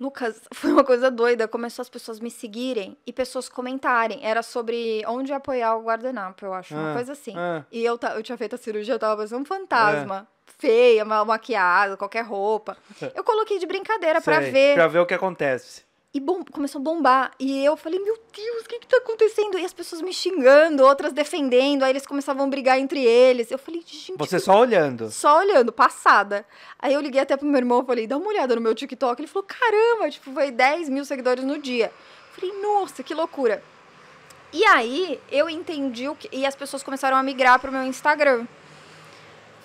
Lucas, foi uma coisa doida. Começou as pessoas me seguirem e pessoas comentarem. Era sobre onde apoiar o guardanapo, eu acho. Ah, uma coisa assim. Ah. E eu, eu tinha feito a cirurgia, eu tava parecendo um fantasma. É feia, mal maquiada, qualquer roupa. Eu coloquei de brincadeira para ver. Pra ver o que acontece. E bom, começou a bombar. E eu falei, meu Deus, o que que tá acontecendo? E as pessoas me xingando, outras defendendo. Aí eles começavam a brigar entre eles. Eu falei, gente... Você só olhando? Só olhando, passada. Aí eu liguei até pro meu irmão, falei, dá uma olhada no meu TikTok. Ele falou, caramba, tipo, foi 10 mil seguidores no dia. Eu falei, nossa, que loucura. E aí, eu entendi o que... E as pessoas começaram a migrar pro meu Instagram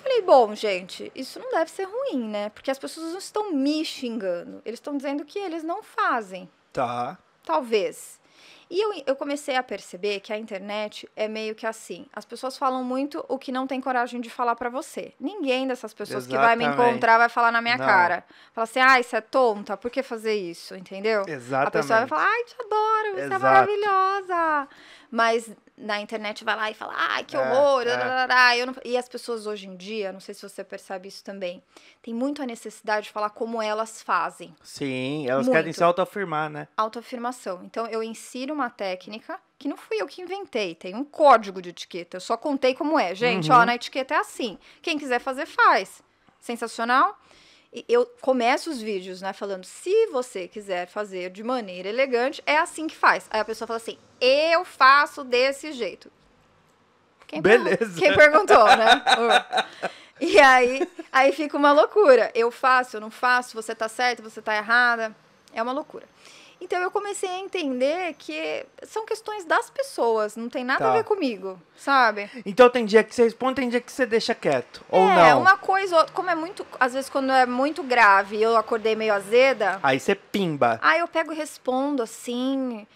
falei, bom, gente, isso não deve ser ruim, né? Porque as pessoas não estão me xingando. Eles estão dizendo que eles não fazem. Tá. Talvez. E eu, eu comecei a perceber que a internet é meio que assim. As pessoas falam muito o que não tem coragem de falar para você. Ninguém dessas pessoas Exatamente. que vai me encontrar vai falar na minha não. cara. Fala assim, ai, ah, isso é tonta, por que fazer isso? Entendeu? Exatamente. A pessoa vai falar, ai, te adoro, você é Exato. é maravilhosa. Mas na internet vai lá e fala, ai, ah, que é, horror, é, é. Não... e as pessoas hoje em dia, não sei se você percebe isso também, tem muito a necessidade de falar como elas fazem. Sim, elas muito. querem se autoafirmar, né? Autoafirmação. Então, eu insiro uma técnica que não fui eu que inventei, tem um código de etiqueta, eu só contei como é. Gente, uhum. ó, na etiqueta é assim, quem quiser fazer, faz. Sensacional? eu começo os vídeos, né, falando se você quiser fazer de maneira elegante, é assim que faz. Aí a pessoa fala assim: "Eu faço desse jeito". Quem Beleza. quem perguntou, né? e aí, aí fica uma loucura. Eu faço, eu não faço, você tá certa, você tá errada. É uma loucura. Então eu comecei a entender que são questões das pessoas, não tem nada tá. a ver comigo, sabe? Então tem dia que você responde, tem dia que você deixa quieto, é, ou não? É, uma coisa, como é muito, às vezes quando é muito grave, eu acordei meio azeda. Aí você pimba. Aí eu pego e respondo assim,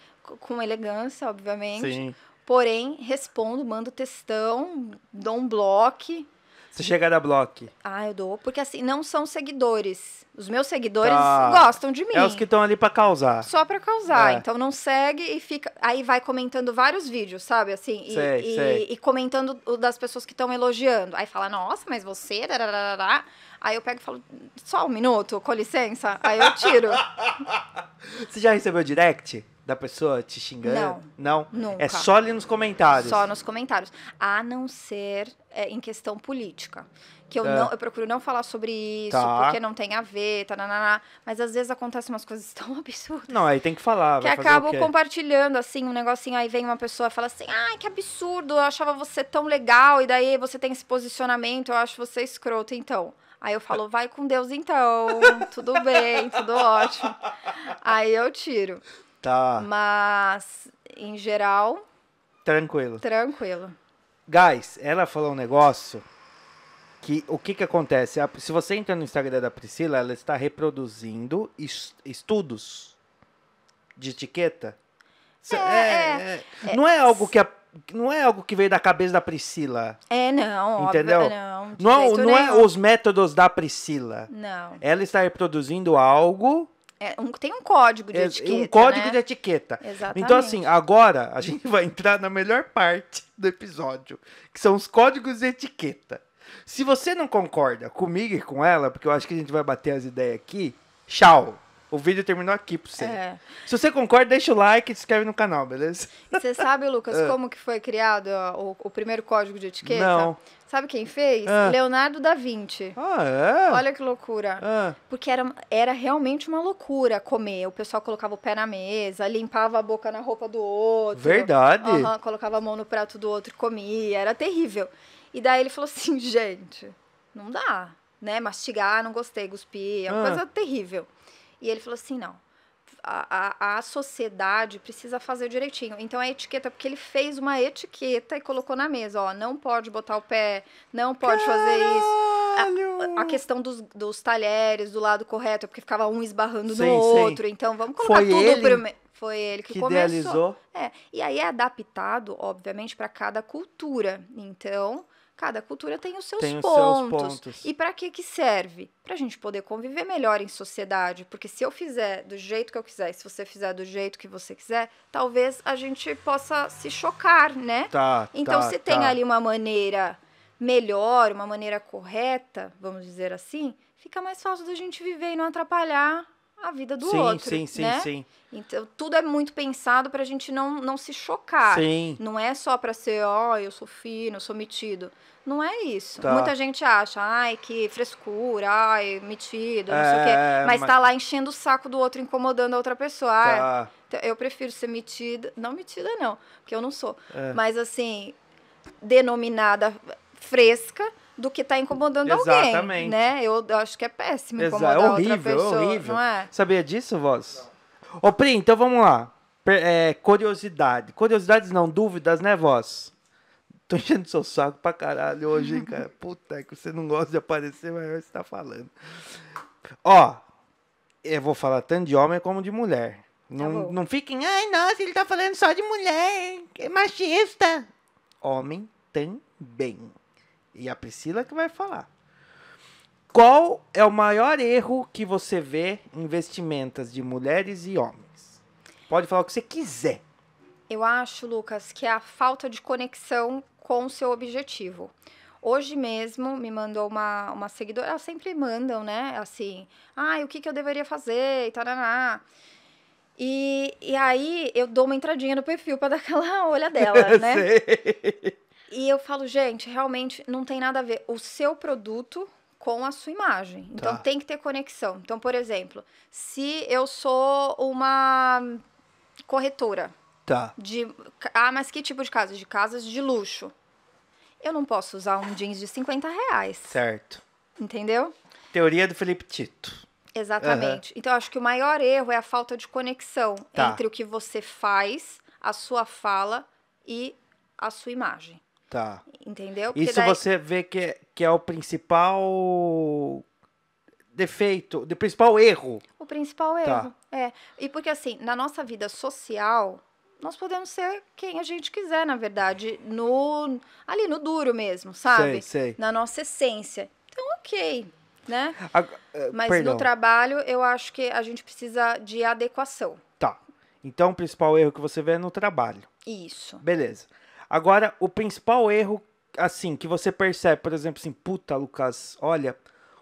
com elegância, obviamente. Sim. Porém, respondo, mando textão, dou um bloco você chega a dar Ah, eu dou, porque assim, não são seguidores. Os meus seguidores tá. gostam de mim. É os que estão ali para causar. Só para causar. É. Então não segue e fica. Aí vai comentando vários vídeos, sabe? Assim, e, sei, e, sei. e comentando o das pessoas que estão elogiando. Aí fala, nossa, mas você. Dararara. Aí eu pego e falo, só um minuto, com licença. Aí eu tiro. você já recebeu direct? da pessoa te xingando? Não. Não? Nunca. É só ali nos comentários. Só nos comentários. A não ser é, em questão política. Que eu, é. não, eu procuro não falar sobre isso, tá. porque não tem a ver, tá, na Mas às vezes acontecem umas coisas tão absurdas. Não, aí tem que falar. Que acabam compartilhando, assim, um negocinho. Aí vem uma pessoa e fala assim: ai, que absurdo, eu achava você tão legal. E daí você tem esse posicionamento, eu acho você escroto. Então. Aí eu falo, vai com Deus então, tudo bem, tudo ótimo. Aí eu tiro. Tá. Mas, em geral. Tranquilo. Tranquilo. Guys, ela falou um negócio que o que que acontece? A, se você entra no Instagram da Priscila, ela está reproduzindo est estudos de etiqueta. É, é, é, é, não é, é algo que a, não é algo que veio da cabeça da Priscila. É, não. Entendeu? Óbvio, é, não, não, não é os métodos da Priscila. Não. Ela está reproduzindo algo é, um, tem um código de é, etiqueta. Um código né? de etiqueta. Exatamente. Então, assim, agora a gente vai entrar na melhor parte do episódio, que são os códigos de etiqueta. Se você não concorda comigo e com ela, porque eu acho que a gente vai bater as ideias aqui, tchau. O vídeo terminou aqui pra você. É. Se você concorda, deixa o like e se inscreve no canal, beleza? Você sabe, Lucas, ah. como que foi criado o, o, primeiro código de etiqueta? Não. Sabe quem fez? Ah. Leonardo da Vinci. Ah, é? Olha que loucura. Ah. Porque era, era realmente uma loucura comer. O pessoal colocava o pé na mesa, limpava a boca na roupa do outro. Verdade. colocava a mão no prato do outro e comia. Era terrível. E daí ele falou assim, gente, não dá, né? Mastigar, não gostei, cuspir. É uma coisa terrível. E ele falou assim: não, a, a, a, sociedade precisa fazer direitinho. Então a etiqueta, porque ele fez uma etiqueta e colocou na mesa, ó, não pode botar o pé, não pode Caralho! fazer isso. A, a questão dos, dos, talheres do lado correto, é porque ficava um esbarrando sim, no outro. Então vamos colocar Foi tudo ele? primeiro. Foi ele que, que começou. Idealizou. É. E aí é adaptado, obviamente, para cada cultura. Então, cada cultura tem os seus, tem pontos. seus pontos. E para que que serve? Para a gente poder conviver melhor em sociedade, porque se eu fizer do jeito que eu quiser, se você fizer do jeito que você quiser, talvez a gente possa se chocar, né? Tá, então tá, se tem tá. ali uma maneira melhor, uma maneira correta, vamos dizer assim, fica mais fácil da gente viver e não atrapalhar a vida do sim, outro. Sim, sim, né? sim. Então, tudo é muito pensado para a gente não, não se chocar. Sim. Não é só para ser, ó, oh, eu sou fino, sou metido. Não é isso. Tá. Muita gente acha, ai, que frescura, ai, metido, é, não sei o quê. É, mas, mas tá lá enchendo o saco do outro, incomodando a outra pessoa. Tá. Ai, eu prefiro ser metida. Não metida, não, porque eu não sou. É. Mas assim, denominada fresca do que tá incomodando Exatamente. alguém. Exatamente. Né? Eu, eu, acho que é péssimo Exa incomodar é horrível, outra é pessoa, horrível. não é? Sabia disso, Voz? Ô, Pri, então vamos lá. É, curiosidade. Curiosidades não, dúvidas, né, Voz? Tô enchendo seu saco pra caralho hoje, hein, cara? Puta, é que você não gosta de aparecer, mas você tá falando. Ó, eu vou falar tanto de homem como de mulher. Tá não, tá não fiquem, ai, nossa, ele tá falando só de mulher, Que machista. Homem também. E a Priscila que vai falar. Qual é o maior erro que você vê em vestimentas de mulheres e homens? Pode falar o que você quiser. Eu acho, Lucas, que é a falta de conexão com o seu objetivo. Hoje mesmo me mandou uma, uma seguidora, elas sempre mandam, né? Assim, ai, ah, o que, que eu deveria fazer e taraná. E, e aí eu dou uma entradinha no perfil para dar aquela olha dela, né? Sei. E eu falo, gente, realmente não tem nada a ver o seu produto com a sua imagem. Então tá. tem que ter conexão. Então, por exemplo, se eu sou uma corretora. Tá. De, ah, mas que tipo de casa De casas de luxo. Eu não posso usar um jeans de 50 reais. Certo. Entendeu? Teoria do Felipe Tito. Exatamente. Uhum. Então, eu acho que o maior erro é a falta de conexão tá. entre o que você faz, a sua fala e a sua imagem. Tá. Entendeu? Porque Isso daí... você vê que é, que é o principal defeito, o principal erro. O principal tá. erro. Tá. É. E porque assim, na nossa vida social, nós podemos ser quem a gente quiser, na verdade, no ali no duro mesmo, sabe? Sei, sei. Na nossa essência. Então, OK, né? A, uh, eh, Mas perdão. no trabalho, eu acho que a gente precisa de adequação. Tá. Então, o principal erro que você vê é no trabalho. Isso. Beleza. Agora, o principal erro, assim, que você percebe, por exemplo, assim, puta, Lucas, olha,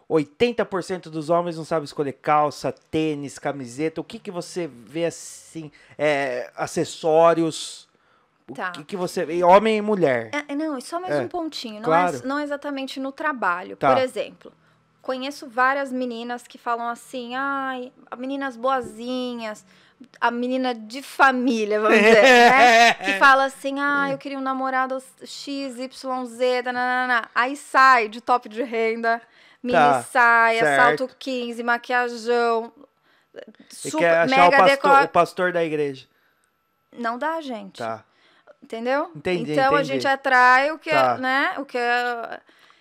80% dos homens não sabem escolher calça, tênis, camiseta. O que, que você vê assim? É, acessórios. Tá. O que, que você. Homem e mulher. É, não, só mais é, um pontinho. Não, é claro. é, não exatamente no trabalho. Tá. Por exemplo, conheço várias meninas que falam assim, ai, meninas boazinhas, a menina de família, vamos dizer, né? Que fala assim, ah, eu queria um namorado X, Y, nananana. Aí sai de top de renda, mini tá, saia, certo. salto 15, maquiajão, super, quer achar mega o pastor, decor... o pastor da igreja. Não dá, gente. Tá. Entendeu? Entendi, Então entendi. a gente atrai o que, é, tá. né, o que... É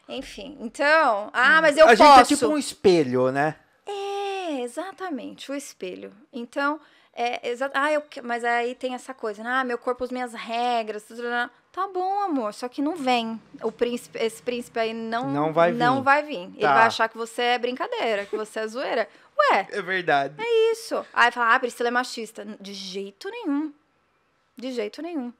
enfim, então. Ah, hum. mas eu a posso. A gente é tipo um espelho, né? É, exatamente, o espelho. Então, é, exa... ah, eu... mas aí tem essa coisa, né? Ah, meu corpo, as minhas regras, tudo. tudo tá bom, amor, só que não vem. O príncipe, esse príncipe aí não não vai vir. Não vai vir. Tá. Ele vai achar que você é brincadeira, que você é zoeira. Ué. É verdade. É isso. Aí fala: "Ah, Priscila é machista". De jeito nenhum. De jeito nenhum.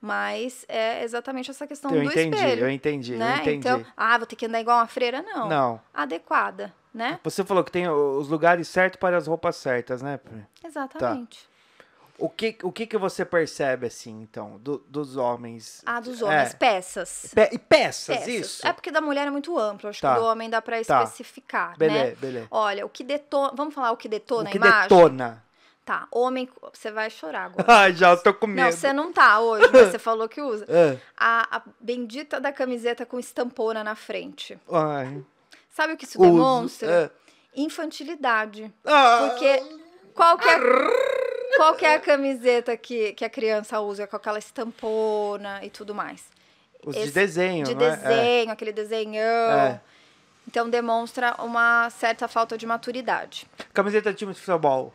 Mas é exatamente essa questão eu do entendi, espelho. Eu né? Então, entendi, né? eu entendi. Então, ah, vou ter que andar igual uma freira? Não. Não. Adequada, né? Você falou que tem os lugares certos para as roupas certas, né? Exatamente. Tá. O que, o que que você percebe, assim, então, do, dos homens? Ah, dos é. homens, é. peças. Pe peças. peças. isso? É porque da mulher é muito amplo, acho tá. que do homem dá pra tá. especificar, beleza, né? Beleza, beleza. Olha, o que detona, vamos falar o que detona o que imagem? detona. Tá, homem, você vai chorar agora. Ai, já estou com medo. Não, você não tá hoje, mas você falou que usa. É. A, a, bendita da camiseta com estampona na frente. Ai. Sabe o que isso uso. demonstra? É. Infantilidade. Ah. Porque qualquer é, qualquer é camiseta que, que a criança usa com aquela estampona e tudo mais? Os Esse, de desenho, De né? é. desenho, é. aquele desenhão. É. Então demonstra uma certa falta de maturidade. Camiseta de time de futebol.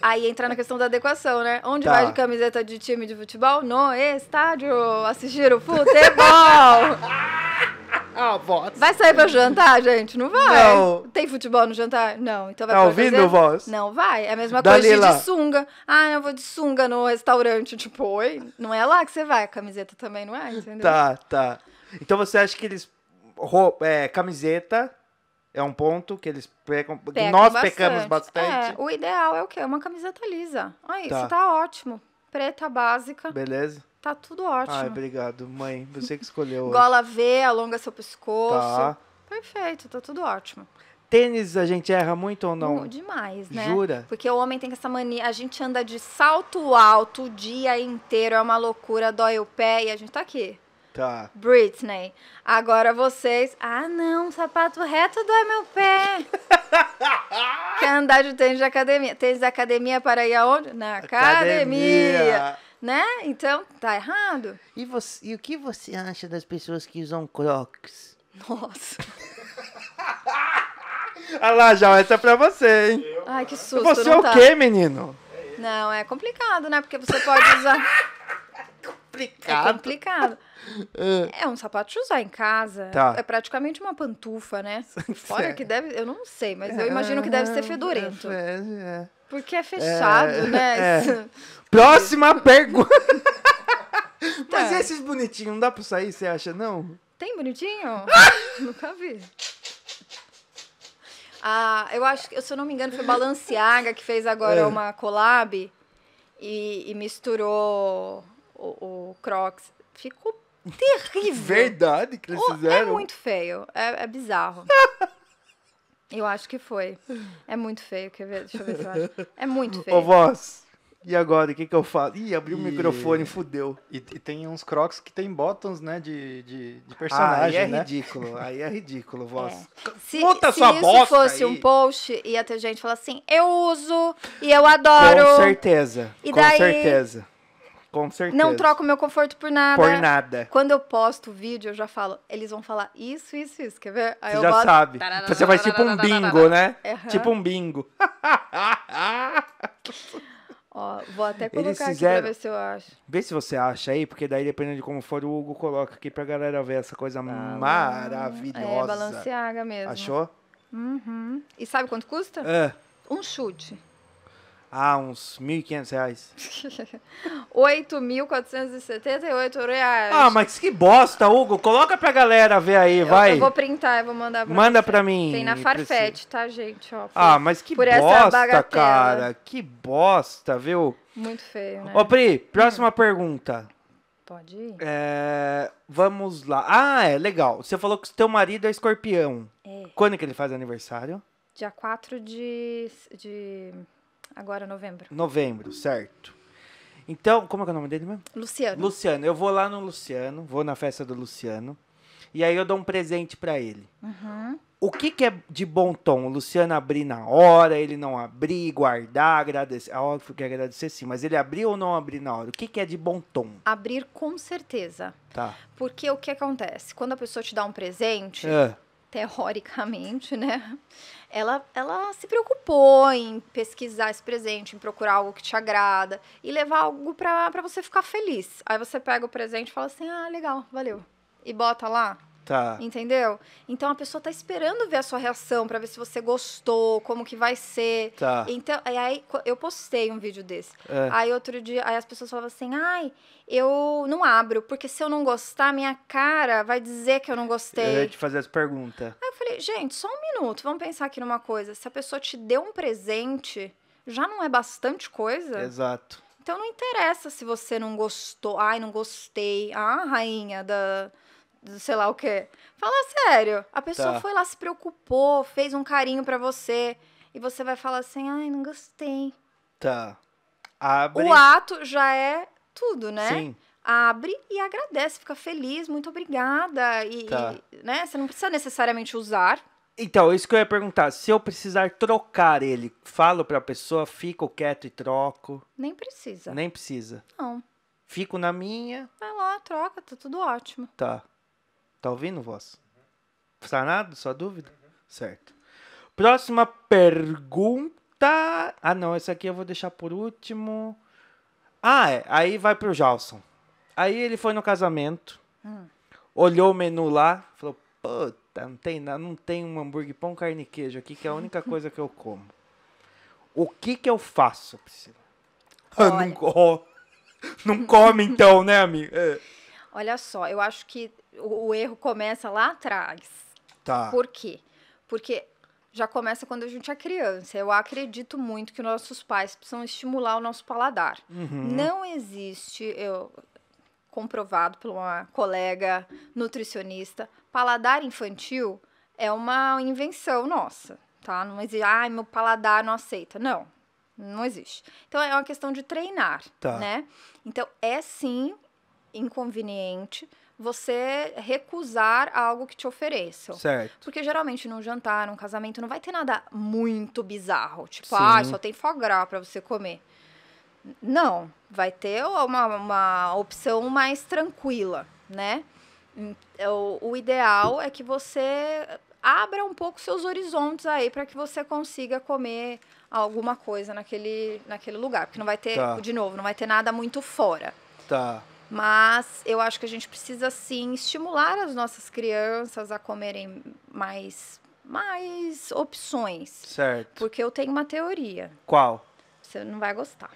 Aí entra na questão da adequação, né? Onde tá. vai de camiseta de time de futebol? No estádio, assistir o futebol. ah, voz. Vai sair pra jantar, gente? Não vai. Não. Tem futebol no jantar? Não. Então vai Tá ouvindo, fazer? voz? Não vai. É a mesma coisa de, de sunga. Ah, eu vou de sunga no restaurante. Tipo, oi? Não é lá que você vai. A camiseta também não é, entendeu? Tá, tá. Então você acha que eles... Roupa, é, camiseta é um ponto que eles pecam. Pecam nós bastante. pecamos bastante. É, o ideal é o quê? Uma camiseta lisa. Aí, tá. isso tá ótimo. Preta, básica. Beleza. Tá tudo ótimo. Ai, obrigado, mãe. Você que escolheu. Gola V, alonga seu pescoço. Tá. Perfeito, tá tudo ótimo. Tênis a gente erra muito ou não? Demais, né? Jura? Porque o homem tem essa mania. A gente anda de salto alto o dia inteiro, é uma loucura, dói o pé e a gente tá aqui. Tá. Britney. Agora vocês. Ah, não, sapato reto dói meu pé. Quer andar de tênis de academia? Tênis de academia para ir aonde? Na academia. academia. Né? Então, tá errado. E, você, e o que você acha das pessoas que usam crocs? Nossa. Olha lá, já essa é pra você, hein? Ai, que susto. Você é o tá? quê, menino? Não, é complicado, né? Porque você pode usar. complicado. É complicado. Ah. é um sapato de usar em casa. Tá. É praticamente uma pantufa, né? Olha que deve. Eu não sei, mas eu imagino que deve ser ah, fedorento. É, é. Porque é, é fechado, é, né? É. Próxima pergunta. Mas tá. esses bonitinhos, não dá pra sair, você acha, não? Tem bonitinho? Nunca vi. Ah, eu acho que, se eu não me engano, foi Balenciaga que fez agora é. uma collab e, e misturou o, o Crocs. Ficou terrível. Verdade que eles é fizeram. É muito feio. É, é bizarro. eu acho que foi. É muito feio. Quer ver? Deixa eu ver se eu acho. É muito feio. Ô, voz. E agora, o que, que eu falo Ih, abriu e... o microfone, fudeu. E, e, tem uns crocs que tem buttons, né, de, de, de personagem, ah, aí é né? ridículo, aí é ridículo, voz. É. Se, Puta se isso fosse aí. um post, ia ter gente falar assim, eu uso e eu adoro. Com certeza, e com daí, certeza. Com certeza. Não troco meu conforto por nada. Por nada. Quando eu posto o vídeo, eu já falo, eles vão falar isso, isso, isso. Quer ver? Aí Você eu já boto... sabe. Você faz tipo, né? tipo um bingo, né? Uhum. Tipo um bingo. Ó, vou até colocar Eles fizeram... aqui pra ver se eu acho. Vê se você acha aí, porque daí, dependendo de como for, o Hugo coloca aqui pra galera ver essa coisa ah, maravilhosa. É, balanceada mesmo. Achou? Uhum. E sabe quanto custa? É. Um chute. Ah, uns R$ 1.500. R$ 8.478 reais. Ah, mas que bosta, Hugo. Coloca pra galera ver aí, eu, vai. Eu vou printar, eu vou mandar pra Manda você. pra mim. Tem na Farfetch, tá, gente? Ó, ah, por, ah, mas que bosta, cara. Que bosta, viu? Muito feio, né? Ô, Pri, próxima pergunta. Pode ir. É, vamos lá. Ah, é, legal. Você falou que seu marido é escorpião. É. Quando que ele faz aniversário? Dia 4 de... de agora novembro. Novembro, certo. Então, como é, que é o nome dele mesmo? Luciano. Luciano. Eu vou lá no Luciano, vou na festa do Luciano. E aí eu dou um presente para ele. Uhum. O que, que é de bom tom? O Luciano abrir na hora, ele não abrir, guardar, agradecer. A hora que agradecer sim, mas ele abrir ou não abrir na hora? O que, que é de bom tom? Abrir com certeza. Tá. Porque o que acontece? Quando a pessoa te dá um presente, é teoricamente, né? Ela, ela se preocupou em pesquisar esse presente, em procurar algo que te agrada e levar algo para você ficar feliz. Aí você pega o presente e fala assim: ah, legal, valeu. E bota lá Tá. Entendeu? Então a pessoa tá esperando ver a sua reação para ver se você gostou, como que vai ser. Tá. Então, aí eu postei um vídeo desse. É. Aí outro dia, aí as pessoas falavam assim: "Ai, eu não abro, porque se eu não gostar, minha cara vai dizer que eu não gostei". Eu ia te fazer as perguntas. Aí eu falei: "Gente, só um minuto, vamos pensar aqui numa coisa. Se a pessoa te deu um presente, já não é bastante coisa?". Exato. Então não interessa se você não gostou. Ai, não gostei. Ah, rainha da sei lá o quê. Fala sério. A pessoa tá. foi lá, se preocupou, fez um carinho para você. E você vai falar assim, ai, não gostei. Tá. Abre. O ato já é tudo, né? Sim. Abre e agradece, fica feliz, muito obrigada. E, tá. e né? Você não precisa necessariamente usar. Então, isso que eu ia perguntar. Se eu precisar trocar ele, falo pra pessoa, fico quieto e troco. Nem precisa. Nem precisa. Não. Fico na minha. Vai lá, troca, tá tudo ótimo. Tá. Tá ouvindo, voz? Sanado? Uhum. Tá Sua dúvida? Certo. Próxima pergunta. Ah, não, esse aqui eu vou deixar por último. Ah, é. Aí vai pro Jalson. Aí ele foi no casamento, hum. olhou o menu lá, falou: Puta, não tem, não tem um hambúrguer, pão, carne e queijo aqui, que é a única coisa que eu como. O que que eu faço, Priscila? Ah, não, oh, não come então, né, amigo? É. Olha só, eu acho que o, o erro começa lá atrás. Tá. Por quê? Porque já começa quando a gente é criança. Eu acredito muito que nossos pais precisam estimular o nosso paladar. Uhum. Não existe, eu, comprovado por uma colega nutricionista, paladar infantil é uma invenção nossa, tá? Não existe, ai, ah, meu paladar não aceita. Não, não existe. Então é uma questão de treinar, tá. né? Então é sim inconveniente você recusar algo que te ofereçam. Certo. Porque geralmente num jantar, num casamento, não vai ter nada muito bizarro. Tipo, Sim. ah, só tem foie gras pra você comer. Não, vai ter uma, uma opção mais tranquila, né? O, o ideal é que você abra um pouco seus horizontes aí para que você consiga comer alguma coisa naquele, naquele lugar. Porque não vai ter, tá. de novo, não vai ter nada muito fora. Tá. Mas eu acho que a gente precisa sim estimular as nossas crianças a comerem mais mais opções. Certo. Porque eu tenho uma teoria. Qual? Você não vai gostar.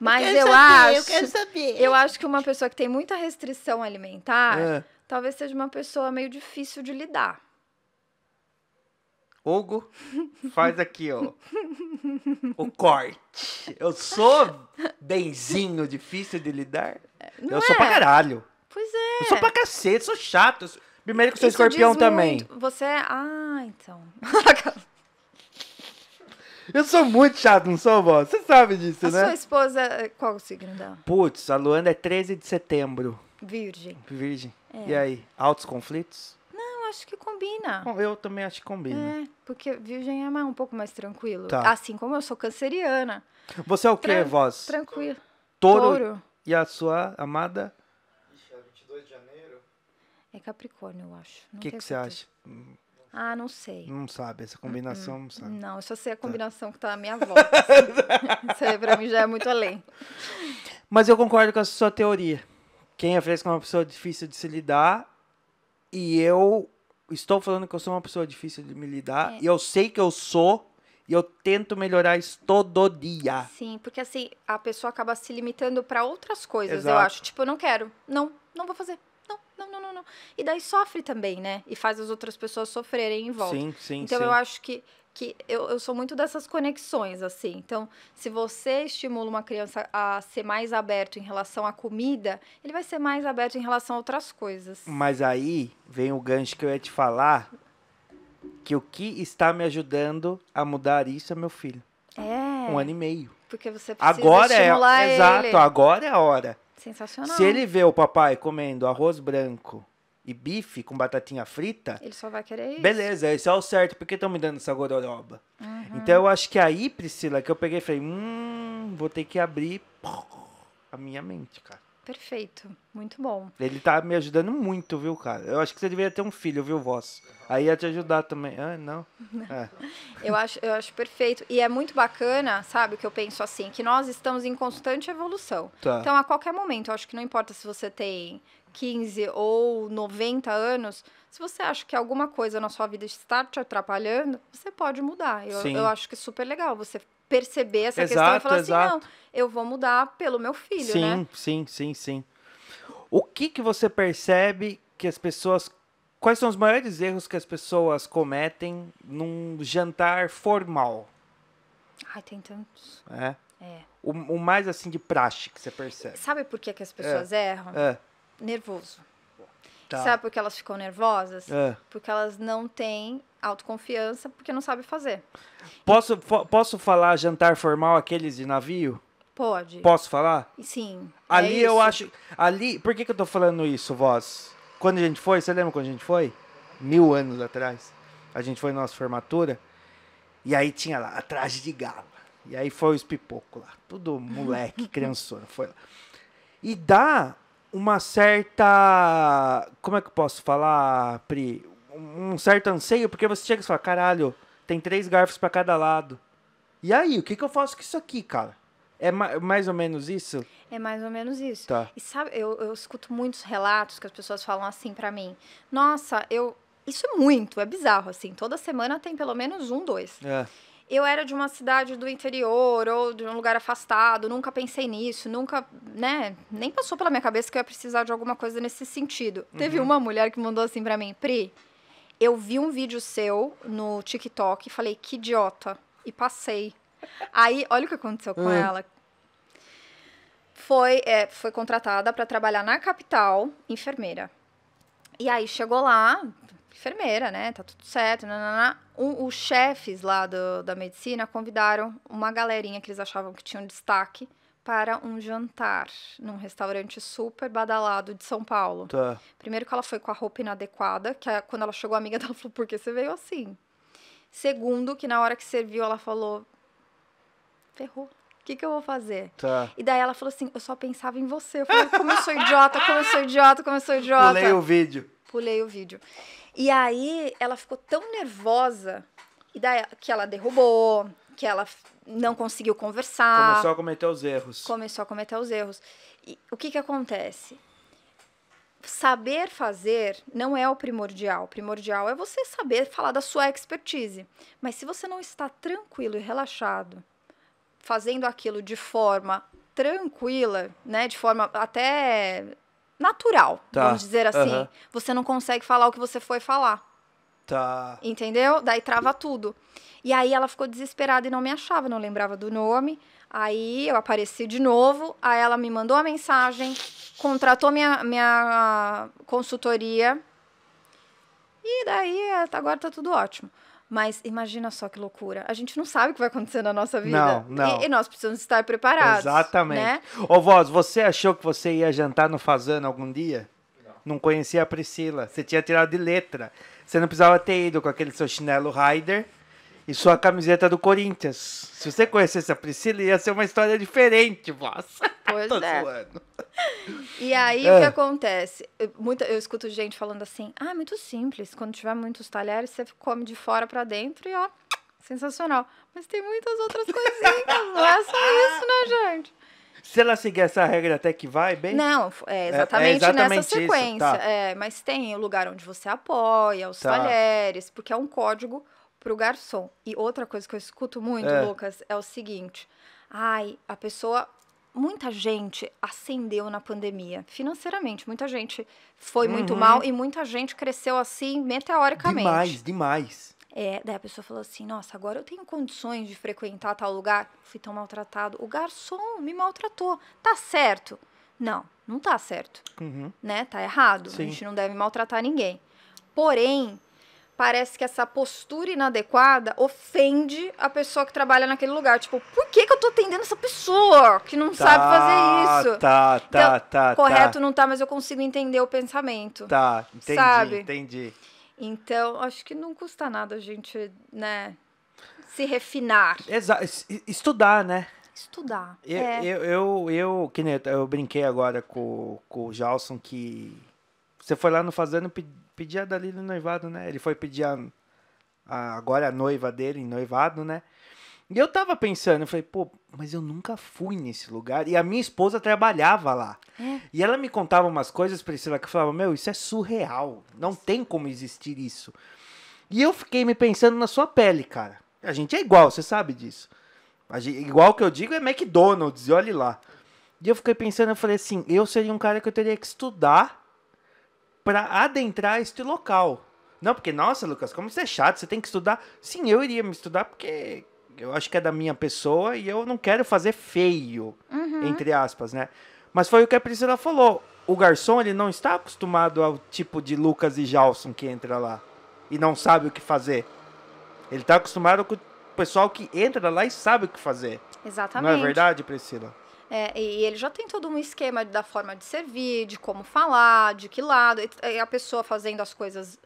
Mas eu, eu saber, acho. Eu quero saber. Eu acho que uma pessoa que tem muita restrição alimentar é. talvez seja uma pessoa meio difícil de lidar fogo, faz aqui, ó. o corte. Eu sou benzinho, difícil de lidar. É, não eu é. sou pra caralho. Pois é. Eu sou pra cacete, sou chato. Sou... Primeiro que sou Isso escorpião também. Muito. Você é. Ah, então. eu sou muito chato, não sou, vó? Você sabe disso, a né? A sua esposa, qual o signo dela? Putz, a Luanda é 13 de setembro. Virgem. Virgem. É. E aí, altos conflitos? acho que combina. Bom, eu também acho que combina. É, porque virgem é mais, um pouco mais tranquilo. Tá. Assim como eu sou canceriana. Você é o quê, Tran voz? Tranquilo. Touro. Touro. E a sua amada? Ixi, é 22 de janeiro. É Capricórnio, eu acho. O que, que você acha? Hum. Ah, não sei. Não sabe, essa combinação hum, hum. não sabe. Não, eu só sei a tá. combinação tá. que tá na minha volta. Assim. Isso aí pra mim já é muito além. Mas eu concordo com a sua teoria. Quem é fresco é uma pessoa difícil de se lidar. E eu estou falando que eu sou uma pessoa difícil de me lidar é. e eu sei que eu sou e eu tento melhorar isso todo dia. Sim, porque assim, a pessoa acaba se limitando para outras coisas, Exato. eu acho. Tipo, eu não quero, não, não vou fazer. Não, não, não, não, não. E daí sofre também, né? E faz as outras pessoas sofrerem em volta. Sim, sim, Então sim. eu acho que que eu, eu sou muito dessas conexões, assim. Então, se você estimula uma criança a ser mais aberto em relação à comida, ele vai ser mais aberto em relação a outras coisas. Mas aí vem o gancho que eu ia te falar, que o que está me ajudando a mudar isso é meu filho. É. Um ano e meio. Porque você precisa agora é estimular é, ele. Exato, agora é a hora. Sensacional. Se ele vê o papai comendo arroz branco, e bife com batatinha frita. Ele só vai querer isso. Beleza, isso é o certo. Por que estão me dando essa gororoba? Uhum. Então eu acho que é aí, Priscila, que eu peguei e falei, hum, vou ter que abrir a minha mente, cara. Perfeito, muito bom. Ele tá me ajudando muito, viu, cara? Eu acho que você deveria ter um filho, viu, voz? Aí ia te ajudar também. Ah, não. É. eu, acho, eu acho perfeito. E é muito bacana, sabe, que eu penso assim, que nós estamos em constante evolução. Tá. Então, a qualquer momento, eu acho que não importa se você tem 15 ou 90 anos, se você acha que alguma coisa na sua vida está te atrapalhando, você pode mudar. Eu, eu acho que é super legal você perceber essa exato, questão e falar assim, exato. assim, não, eu vou mudar pelo meu filho, né? sim, né? Sim, sim, sim. O que, que você percebe que as pessoas... Quais são os maiores erros que as pessoas cometem num jantar formal? Ai, tem tantos. É? É. O, o mais, assim, de praxe que você percebe. Sabe por que, que as é. pessoas é. erram? É nervoso. Tá. Sabe por que elas ficam nervosas? É. Porque elas não têm autoconfiança, porque não sabem fazer. Posso, posso falar jantar formal aqueles de navio? Pode. Posso falar? Sim. É ali é eu acho. Ali. Por que, que eu tô falando isso, voz? Quando a gente foi, você lembra quando a gente foi? Mil anos atrás. A gente foi na nossa formatura. E aí tinha lá, traje de gala. E aí foi os pipocos lá. Tudo moleque, criançona. Foi lá. E dá uma certa. Como é que eu posso falar, Pri? Um certo anseio, porque você chega e fala: caralho, tem três garfos para cada lado. E aí, o que, que eu faço com isso aqui, cara? É ma mais ou menos isso? É mais ou menos isso. Tá. E sabe, eu, eu escuto muitos relatos que as pessoas falam assim para mim: nossa, eu. Isso é muito, é bizarro, assim. Toda semana tem pelo menos um, dois. É eu era de uma cidade do interior ou de um lugar afastado, nunca pensei nisso, nunca, né, nem passou pela minha cabeça que eu ia precisar de alguma coisa nesse sentido. Uhum. Teve uma mulher que mandou assim para mim, Pri, eu vi um vídeo seu no TikTok e falei, que idiota, e passei. Aí, olha o que aconteceu com uhum. ela. Foi, é, foi contratada para trabalhar na capital, enfermeira. E aí chegou lá, enfermeira, né? Tá tudo certo. Nananá. Um, os chefes lá do, da medicina convidaram uma galerinha que eles achavam que tinha um destaque para um jantar num restaurante super badalado de São Paulo. Tá. Primeiro que ela foi com a roupa inadequada, que a, quando ela chegou a amiga dela falou: "Por que você veio assim?" Segundo, que na hora que serviu ela falou: "Ferrou. O que, que eu vou fazer? Tá. E daí ela falou assim: "Eu só pensava em você". Eu falei: "Como eu sou idiota, como eu sou idiota, como eu sou idiota". Pulei o vídeo. Pulei o vídeo. E aí ela ficou tão nervosa e daí, que ela derrubou, que ela não conseguiu conversar. Começou a cometer os erros. Começou a cometer os erros. E o que que acontece? Saber fazer não é o primordial. O primordial é você saber falar da sua expertise. Mas se você não está tranquilo e relaxado, fazendo aquilo de forma tranquila, né, de forma até natural, tá. vamos dizer assim. Uhum. Você não consegue falar o que você foi falar. Tá. Entendeu? Daí trava tudo. E aí ela ficou desesperada e não me achava, não lembrava do nome. Aí eu apareci de novo, aí ela me mandou a mensagem, contratou minha, minha consultoria. E daí agora tá tudo ótimo. Mas imagina só que loucura. A gente não sabe o que vai acontecer na nossa vida. Não, não. E, e nós precisamos estar preparados. Exatamente. Né? Ô, Voz, você achou que você ia jantar no Fazano algum dia? Não. Não conhecia a Priscila. Você tinha tirado de letra. Você não precisava ter ido com aquele seu chinelo Ryder e sua camiseta do Corinthians. Se você conhecesse a Priscila, ia ser uma história diferente, Voz. Pois Tô é. Zoando. E aí é. o que é. acontece? Eu, muita, eu escuto gente falando assim: ah, é muito simples. Quando tiver muitos talheres, você come de fora para dentro e ó, sensacional. Mas tem muitas outras coisinhas, não é só isso, né, gente? Se ela seguir essa regra até que vai, bem. Não, é exatamente, é, é exatamente nessa sequência. Isso, tá. é, mas tem o lugar onde você apoia, os tá. talheres, porque é um código para o garçom. E outra coisa que eu escuto muito, é. Lucas, é o seguinte. Ai, a pessoa muita gente ascendeu na pandemia financeiramente. Muita gente foi uhum. muito mal e muita gente cresceu assim meteoricamente. Demais, demais. É, daí a pessoa falou assim: Nossa, agora eu tenho condições de frequentar tal lugar. Fui tão maltratado. O garçom me maltratou. Tá certo? Não, não tá certo. Uhum. Né? Tá errado. Sim. A gente não deve maltratar ninguém. Porém, parece que essa postura inadequada ofende a pessoa que trabalha naquele lugar. Tipo, por que, que eu tô atendendo essa pessoa que não tá, sabe fazer isso? Tá, tá, então, tá. tá. Correto tá. não tá, mas eu consigo entender o pensamento. Tá, entendi, sabe? entendi. Então, acho que não custa nada a gente, né, se refinar. exato estudar, né? Estudar. Eu, é. eu, eu, eu, que nem, eu brinquei agora com, com o Jalson que você foi lá no Fazendo pedir a Dalila em noivado, né? Ele foi pedir a, a, agora a noiva dele em noivado, né? E eu tava pensando, eu falei, pô, mas eu nunca fui nesse lugar. E a minha esposa trabalhava lá. É. E ela me contava umas coisas, Priscila, que eu falava, meu, isso é surreal. Não tem como existir isso. E eu fiquei me pensando na sua pele, cara. A gente é igual, você sabe disso. Gente, igual que eu digo é McDonald's, e olhe lá. E eu fiquei pensando, eu falei assim, eu seria um cara que eu teria que estudar para adentrar este local. Não, porque, nossa, Lucas, como você é chato, você tem que estudar. Sim, eu iria me estudar porque eu acho que é da minha pessoa e eu não quero fazer feio, uhum. entre aspas, né? Mas foi o que a Priscila falou. O garçom, ele não está acostumado ao tipo de Lucas e Jalson que entra lá e não sabe o que fazer. Ele está acostumado com o pessoal que entra lá e sabe o que fazer. Exatamente. Não é verdade, Priscila? É, e ele já tem todo um esquema da forma de servir, de como falar, de que lado. E a pessoa fazendo as coisas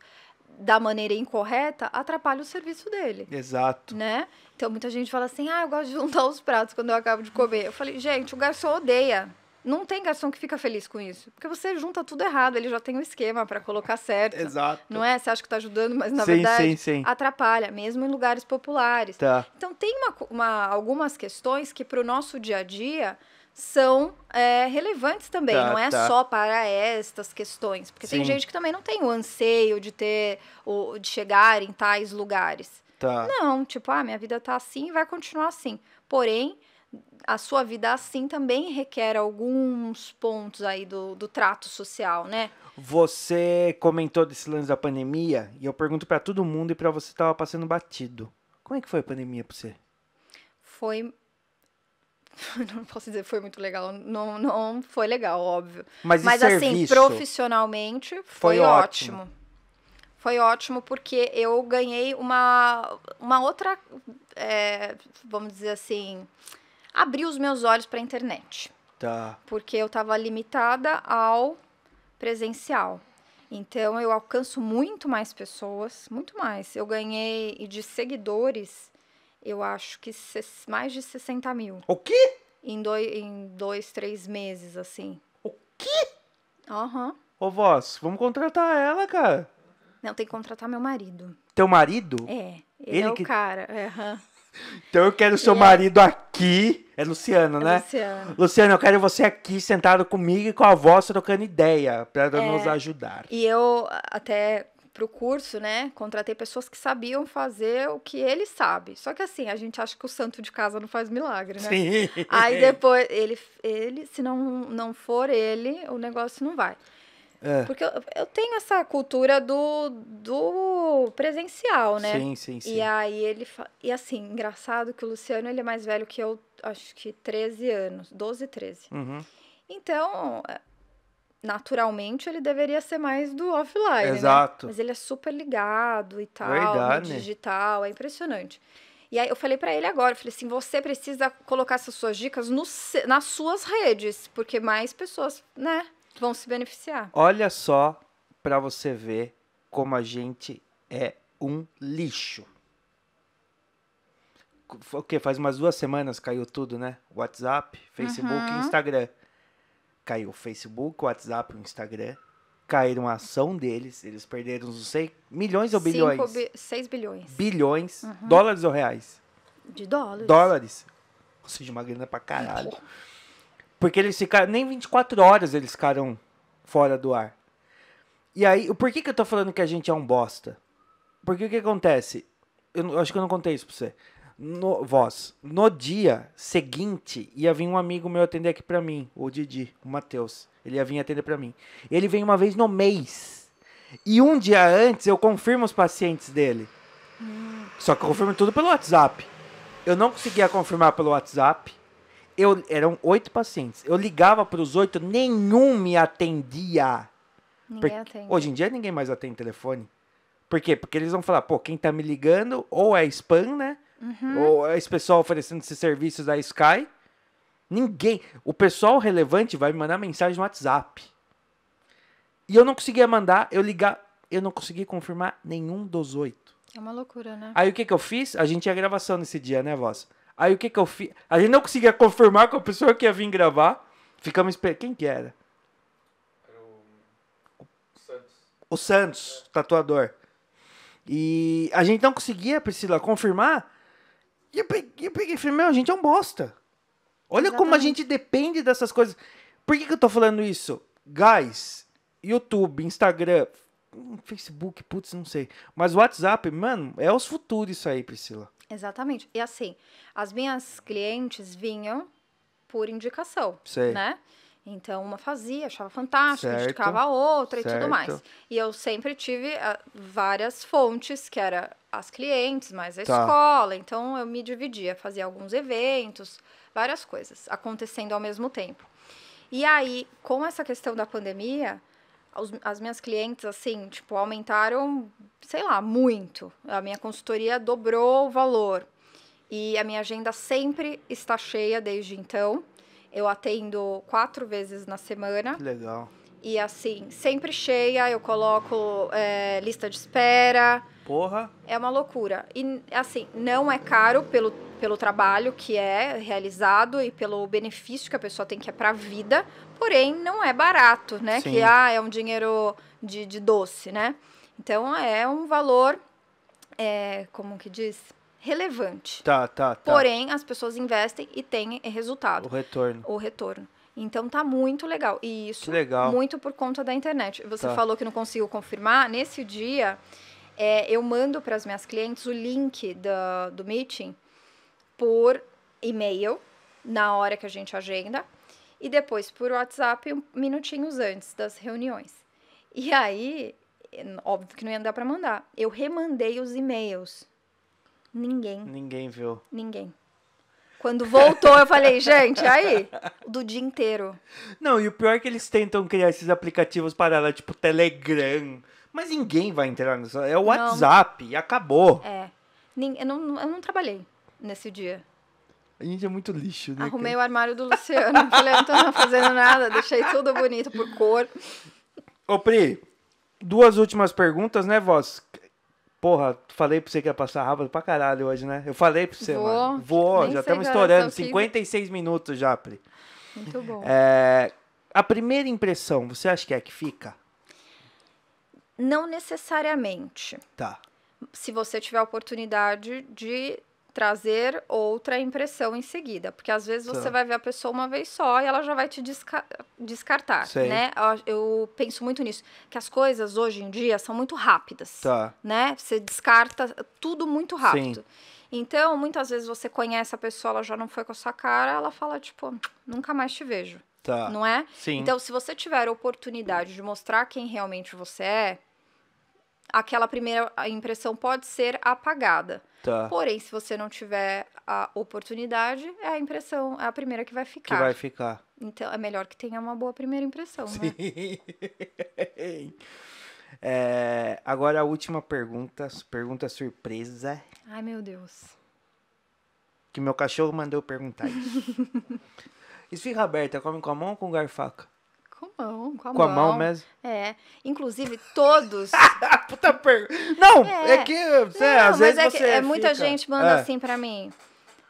da maneira incorreta atrapalha o serviço dele. Exato. Né? Então muita gente fala assim: ah, eu gosto de juntar os pratos quando eu acabo de comer. Eu falei, gente, o garçom odeia não tem garçom que fica feliz com isso. Porque você junta tudo errado, ele já tem um esquema para colocar certo. Exato. Não é? Você acha que está ajudando, mas na sim, verdade sim, sim. atrapalha, mesmo em lugares populares. Tá. Então tem uma, uma, algumas questões que para o nosso dia a dia são é, relevantes também. Tá, não é tá. só para estas questões. Porque tem gente que também não tem o anseio de ter, o de chegar em tais lugares. Tá. Não, tipo, ah, minha vida está assim e vai continuar assim. Porém, a sua vida assim também requer alguns pontos aí do, do trato social, né? Você comentou desse lance da pandemia e eu pergunto para todo mundo e para você tava passando batido. Como é que foi a pandemia para você? Foi não posso dizer foi muito legal, não, não foi legal, óbvio. Mas, Mas assim, profissionalmente foi, foi ótimo. ótimo. Foi ótimo porque eu ganhei uma, uma outra, é, vamos dizer assim, abriu os meus olhos para a internet. Tá. Porque eu estava limitada ao presencial. Então eu alcanço muito mais pessoas, muito mais. Eu ganhei de seguidores, eu acho que mais de 60 mil. O quê? Em dois, em dois três meses, assim. O quê? Aham. Uhum. Ô, voz, vamos contratar ela, cara. Não, tem que contratar meu marido. Teu marido? É. Ele, ele é o cara. Uhum. Então eu quero seu é. marido aqui. É Luciano, é né? É Luciano. Luciano, eu quero você aqui sentado comigo e com a avó trocando ideia para é, nos ajudar. E eu até pro curso, né? Contratei pessoas que sabiam fazer o que ele sabe. Só que assim, a gente acha que o santo de casa não faz milagre, né? Sim. Aí depois ele ele, se não não for ele, o negócio não vai. É. Porque eu, eu, tenho essa cultura do, do presencial, né? Sim, sim, sim. E aí ele. Fa... E assim, engraçado que o Luciano ele é mais velho que eu, acho que 13 anos, 12, 13. Uhum. Então, é, naturalmente, ele deveria ser mais do offline. Né? Exato. Né? Mas ele é super ligado e tal, Verdade. digital, é impressionante. E aí eu falei para ele agora, eu falei assim, você precisa colocar essas suas dicas no, nas suas redes, porque mais pessoas, né? vão se beneficiar. Olha só para você ver como a gente é um lixo. O que faz umas duas semanas caiu tudo, né? WhatsApp, Facebook, uhum. Instagram. Caiu o Facebook, o WhatsApp, o Instagram. Caíram a ação deles, eles perderam não sei milhões ou bilhões. Cinco bi 6 bilhões. Bilhões, uhum. dólares ou reais? De dólares. Dólares. Ou seja, uma grana pra caralho. Porque eles ficaram. Nem 24 horas eles ficaram fora do ar. E aí, por que, que eu tô falando que a gente é um bosta? Porque o que acontece? Eu, eu acho que eu não contei isso pra você. No, voz no dia seguinte, ia vir um amigo meu atender aqui pra mim, o Didi, o Matheus. Ele ia vir atender pra mim. Ele vem uma vez no mês. E um dia antes eu confirmo os pacientes dele. Só que eu confirmo tudo pelo WhatsApp. Eu não conseguia confirmar pelo WhatsApp eu eram oito pacientes. Eu ligava para os oito, nenhum me atendia. Ninguém atende. Hoje em dia ninguém mais atende telefone. Por quê? Porque eles vão falar, pô, quem tá me ligando ou é spam, né? Uhum. Ou é esse pessoal oferecendo esses serviços da Sky. Ninguém. O pessoal relevante vai me mandar mensagem no WhatsApp. E eu não conseguia mandar, eu ligar, eu não consegui confirmar nenhum dos oito. É uma loucura, né? Aí o que que eu fiz? A gente ia gravação nesse dia, né, voz? Aí o que que eu fiz? A gente não conseguia confirmar com a pessoa que ia vir gravar. Ficamos esperando. Quem que era? Era o... Santos. O Santos, é. tatuador. E a gente não conseguia, Priscila, confirmar. E eu peguei, eu peguei e falei, meu, a gente é um bosta. Olha Exatamente. como a gente depende dessas coisas. Por que, que eu tô falando isso? Guys, YouTube, Instagram, hum, Facebook, putz, não sei. Mas WhatsApp, mano, é os futuros isso aí, Priscila. Exatamente. E assim, as minhas clientes vinham por indicação, Sei. né? Então, uma fazia, achava fantástico, certo, indicava a outra certo. e tudo mais. E eu sempre tive ah, várias fontes, que era as clientes, mais a tá. escola. Então, eu me dividia, fazia alguns eventos, várias coisas acontecendo ao mesmo tempo. E aí, com essa questão da pandemia, as, as minhas clientes, assim, tipo, aumentaram, sei lá, muito. A minha consultoria dobrou o valor. E a minha agenda sempre está cheia desde então. Eu atendo quatro vezes na semana. Que legal. E assim, sempre cheia, eu coloco é, lista de espera. Porra! É uma loucura. E assim, não é caro pelo, pelo trabalho que é realizado e pelo benefício que a pessoa tem que é para a vida, porém não é barato, né? Sim. Que ah, é um dinheiro de, de doce, né? Então é um valor, é, como que diz? Relevante. Tá, tá, tá. Porém, as pessoas investem e têm resultado. O retorno. O retorno. Então tá muito legal. E isso legal. muito por conta da internet. Você tá. falou que não conseguiu confirmar. Nesse dia, é, eu mando para as minhas clientes o link do, do meeting por e-mail na hora que a gente agenda e depois por WhatsApp minutinhos antes das reuniões. E aí, óbvio que não ia dar para mandar. Eu remandei os e-mails. Ninguém. Ninguém viu. Ninguém. Quando voltou, eu falei, gente, aí, do dia inteiro. Não, e o pior é que eles tentam criar esses aplicativos para lá, tipo Telegram. Mas ninguém vai entrar nisso. É o WhatsApp, não. acabou. É. Eu não, eu não trabalhei nesse dia. A gente é muito lixo, né? Arrumei o armário do Luciano. Falei, não tô não fazendo nada, deixei tudo bonito por cor. Ô, Pri, duas últimas perguntas, né, Voz? Porra, falei pra você que ia passar rápido pra caralho hoje, né? Eu falei pra você, Vou, mano. Voou, já estamos estourando. 56 minutos já, Pri. Muito bom. É, a primeira impressão, você acha que é que fica? Não necessariamente. Tá. Se você tiver a oportunidade de trazer outra impressão em seguida, porque às vezes você tá. vai ver a pessoa uma vez só e ela já vai te desca descartar, Sim. né? Eu penso muito nisso, que as coisas hoje em dia são muito rápidas, tá. né? Você descarta tudo muito rápido. Sim. Então, muitas vezes você conhece a pessoa, ela já não foi com a sua cara, ela fala tipo, nunca mais te vejo. Tá. Não é? Sim. Então, se você tiver a oportunidade de mostrar quem realmente você é, aquela primeira impressão pode ser apagada. Tá. Porém, se você não tiver a oportunidade, é a impressão, é a primeira que vai ficar. Que vai ficar. Então, é melhor que tenha uma boa primeira impressão, né? Sim. né? é, agora, a última pergunta, pergunta surpresa. Ai, meu Deus. Que meu cachorro mandou perguntar isso. Esfirra aberta, come com a mão ou com garfaca? Com a mão, com a, com mão. a mão mesmo? É. Inclusive, todos. Puta pergunta. Não, é, é que. não, às vezes é, você é fica... muita gente manda é. assim pra mim.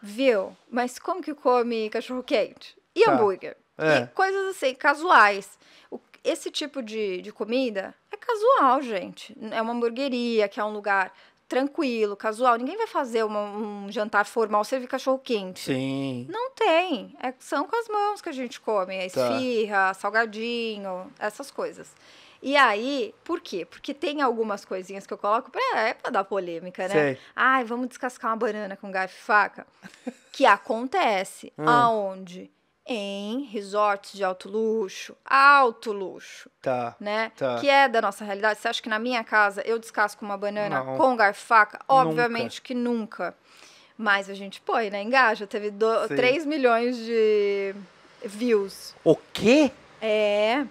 Viu? Mas como que come cachorro quente? E tá. hambúrguer? E é. coisas assim, casuais. Esse tipo de, de comida é casual, gente. É uma hamburgueria, que é um lugar tranquilo, casual. Ninguém vai fazer uma, um jantar formal servir cachorro quente. Sim. Não tem. É, são com as mãos que a gente come. É tá. esfirra, tá. salgadinho, essas coisas. E aí, por quê? Porque tem algumas coisinhas que eu coloco pra, é pra dar polêmica, né? Sei. Ai, vamos descascar uma banana com garfo e faca. que acontece. Hum. Aonde? em resorts de alto luxo, alto luxo. Tá. Né? Tá. Que é da nossa realidade. Você acha que na minha casa eu descasco uma banana Não. com garfaca? Obviamente nunca. que nunca. Mas a gente põe, né? Engaja. Teve do... 3 milhões de views. O quê? É.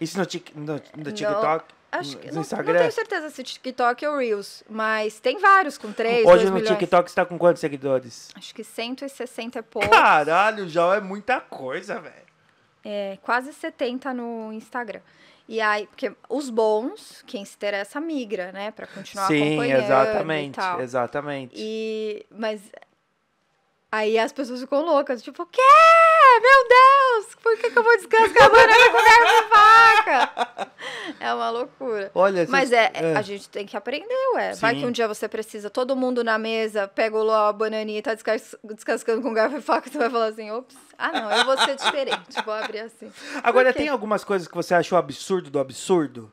Isso no, tic... no, no TikTok? Acho que. Não, Instagram? não tenho certeza se TikTok ou Reels, mas tem vários com três Hoje no milhões. TikTok você tá com quantos seguidores? Acho que 160 é pouco. Caralho, já é muita coisa, velho. É, quase 70 no Instagram. E aí, porque os bons, quem se interessa, migra, né? Pra continuar Sim, acompanhando exatamente, e tal. exatamente. E, mas aí as pessoas ficam loucas, tipo, o quê? Ah, meu Deus! Por que, que eu vou descascar banana com garfo e faca? É uma loucura. Olha, Mas é, é, é, a gente tem que aprender, ué. Sim. Vai que um dia você precisa, todo mundo na mesa, pega o a bananinha e tá descascando com garfo e faca, você vai falar assim, ops, ah não, eu vou ser diferente, vou abrir assim. Agora, tem algumas coisas que você achou absurdo do absurdo?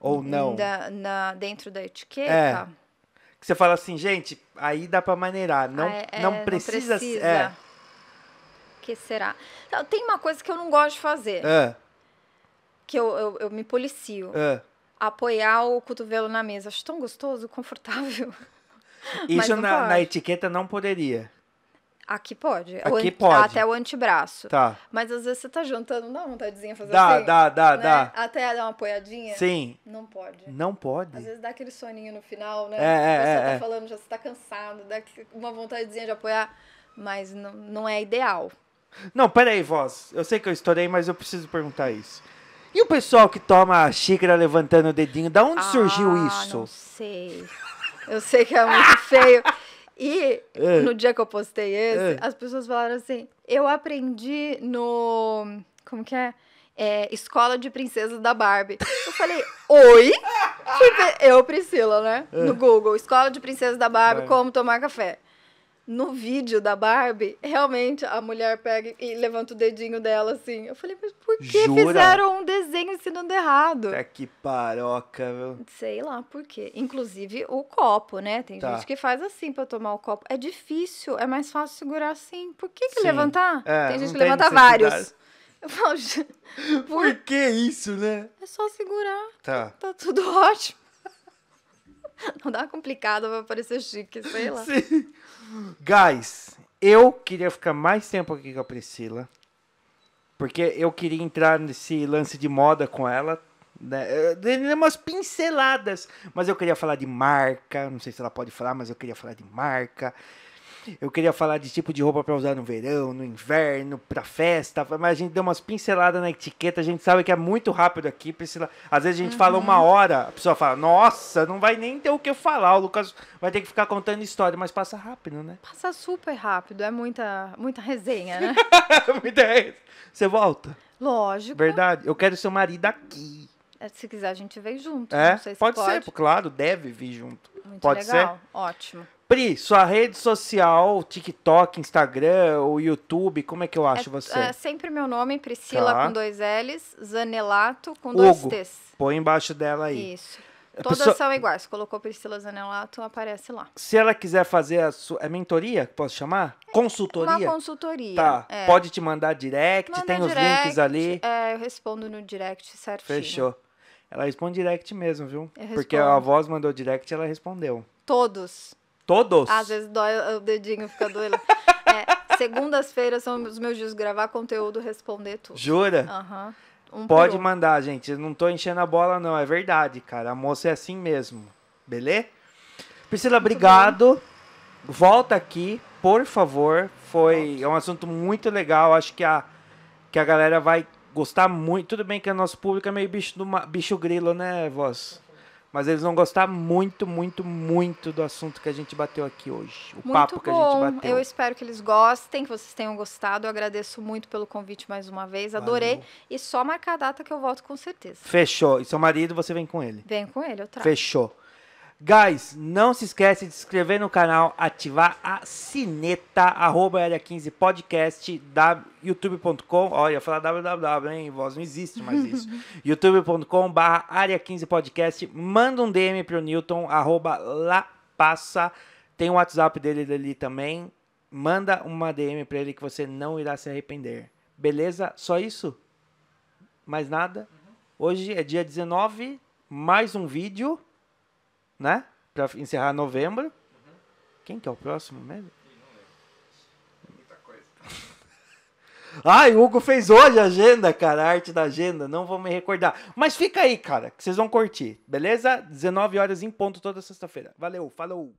Ou não? Da, na, dentro da etiqueta? É. Que você fala assim, gente, aí dá pra maneirar. Não, ah, é, não precisa... É, não precisa. É que será? Tem uma coisa que eu não gosto de fazer. É. Que eu, eu, eu me policio. É. Apoiar o cotovelo na mesa. Acho tão gostoso, confortável. Isso na, na, etiqueta não poderia. Aqui pode. Aqui o, pode. Até o antebraço. Tá. Mas às vezes você tá jantando, não dá vontadezinha fazer dá, assim? Dá, dá, né? dá. Até dar uma apoiadinha? Sim. Não pode. Não pode. Às vezes dá aquele soninho no final, né? É, você é, tá é, é. falando, já você tá cansado, dá uma vontadezinha de apoiar, mas não, não é ideal. Não, peraí, voz. Eu sei que eu estourei, mas eu preciso perguntar isso. E o pessoal que toma a xícara levantando o dedinho, da onde ah, surgiu isso? Não sei. Eu sei que é muito feio. E é. no dia que eu postei esse, é. as pessoas falaram assim: eu aprendi no. Como que é? é Escola de Princesas da Barbie. Eu falei, oi? Eu, Priscila, né? É. No Google, Escola de Princesas da Barbie, como tomar café no vídeo da Barbie, realmente a mulher pega e levanta o dedinho dela assim. Eu falei, mas por que Jura? fizeram um desenho ensinando errado? É que paroca, meu. Sei lá por quê. Inclusive o copo, né? Tem tá. gente que faz assim para tomar o copo. É difícil, é mais fácil segurar assim. Por que, que levantar? É, tem gente que tem levanta vários. Eu falo, por... por que isso, né? É só segurar. Tá. Tá tudo ótimo. Não dá uma complicada pra parecer chique, sei lá. Sim. Guys, eu queria ficar mais tempo aqui com a Priscila. Porque eu queria entrar nesse lance de moda com ela. Né? umas pinceladas. Mas eu queria falar de marca. Não sei se ela pode falar, mas eu queria falar de marca. Eu queria falar de tipo de roupa para usar no verão, no inverno, para festa, mas a gente deu umas pinceladas na etiqueta, a gente sabe que é muito rápido aqui, Priscila. Às vezes a gente uhum. fala uma uhum. hora, a pessoa fala, nossa, não vai nem ter o que eu falar, o Lucas vai ter que ficar contando história, mas passa rápido, né? Passa super rápido, é muita, muita resenha, né? muita resenha. Você volta? Lógico. Verdade, eu quero seu marido aqui. É, se quiser, a gente vem junto. É? Se pode, pode, ser, claro, deve vir junto. Muito pode legal, ser? ótimo. Pri, sua rede social, TikTok, Instagram, o YouTube, como é que eu acho é, você? É sempre meu nome, Priscila tá. com dois L's, Zanelato com Hugo, dois T's. Põe embaixo dela aí. Isso. Todas pessoa... são iguais. Colocou Priscila Zanelato, aparece lá. Se ela quiser fazer a sua. É mentoria que posso chamar? É, consultoria? Uma consultoria. Tá. É. Pode te mandar direct, Manda tem direct, os links ali. É, eu respondo no direct certinho. Fechou. Ela responde direct mesmo, viu? Porque a voz mandou direct e ela respondeu. Todos. Todos? Às vezes dói, o dedinho fica doendo. é, Segundas-feiras são os meus dias de gravar conteúdo, responder tudo. Jura? Aham. Uhum. Um Pode mandar, gente. Eu não tô enchendo a bola, não. É verdade, cara. A moça é assim mesmo. Beleza? Priscila, muito obrigado. Bem. Volta aqui, por favor. Foi é um assunto muito legal. Acho que a, que a galera vai gostar muito. Tudo bem que o nosso público é meio bicho, do, bicho grilo, né, voz? mas eles vão gostar muito, muito, muito do assunto que a gente bateu aqui hoje. O muito papo bom. que a gente bateu. Eu espero que eles gostem, que vocês tenham gostado. Eu agradeço muito pelo convite mais uma vez. Adorei. Valeu. E só marcar a data que eu volto com certeza. Fechou. E seu marido, você vem com ele? Vem com ele, eu trago. Fechou. Guys, não se esquece de se inscrever no canal, ativar a sineta, arroba área 15 podcast, youtube.com, olha, ia falar www, hein, voz não existe mais isso, youtube.com barra área 15 podcast, manda um DM pro Newton, arroba lá passa, tem o WhatsApp dele ali também, manda uma DM pra ele que você não irá se arrepender, beleza? Só isso? Mais nada? Uhum. Hoje é dia 19, mais um vídeo né? Para encerrar novembro. Uhum. Quem que é o próximo mesmo? Ai, o Hugo fez hoje a agenda, cara, a arte da agenda, não vou me recordar. Mas fica aí, cara, que vocês vão curtir, beleza? 19 horas em ponto toda sexta-feira. Valeu, falou!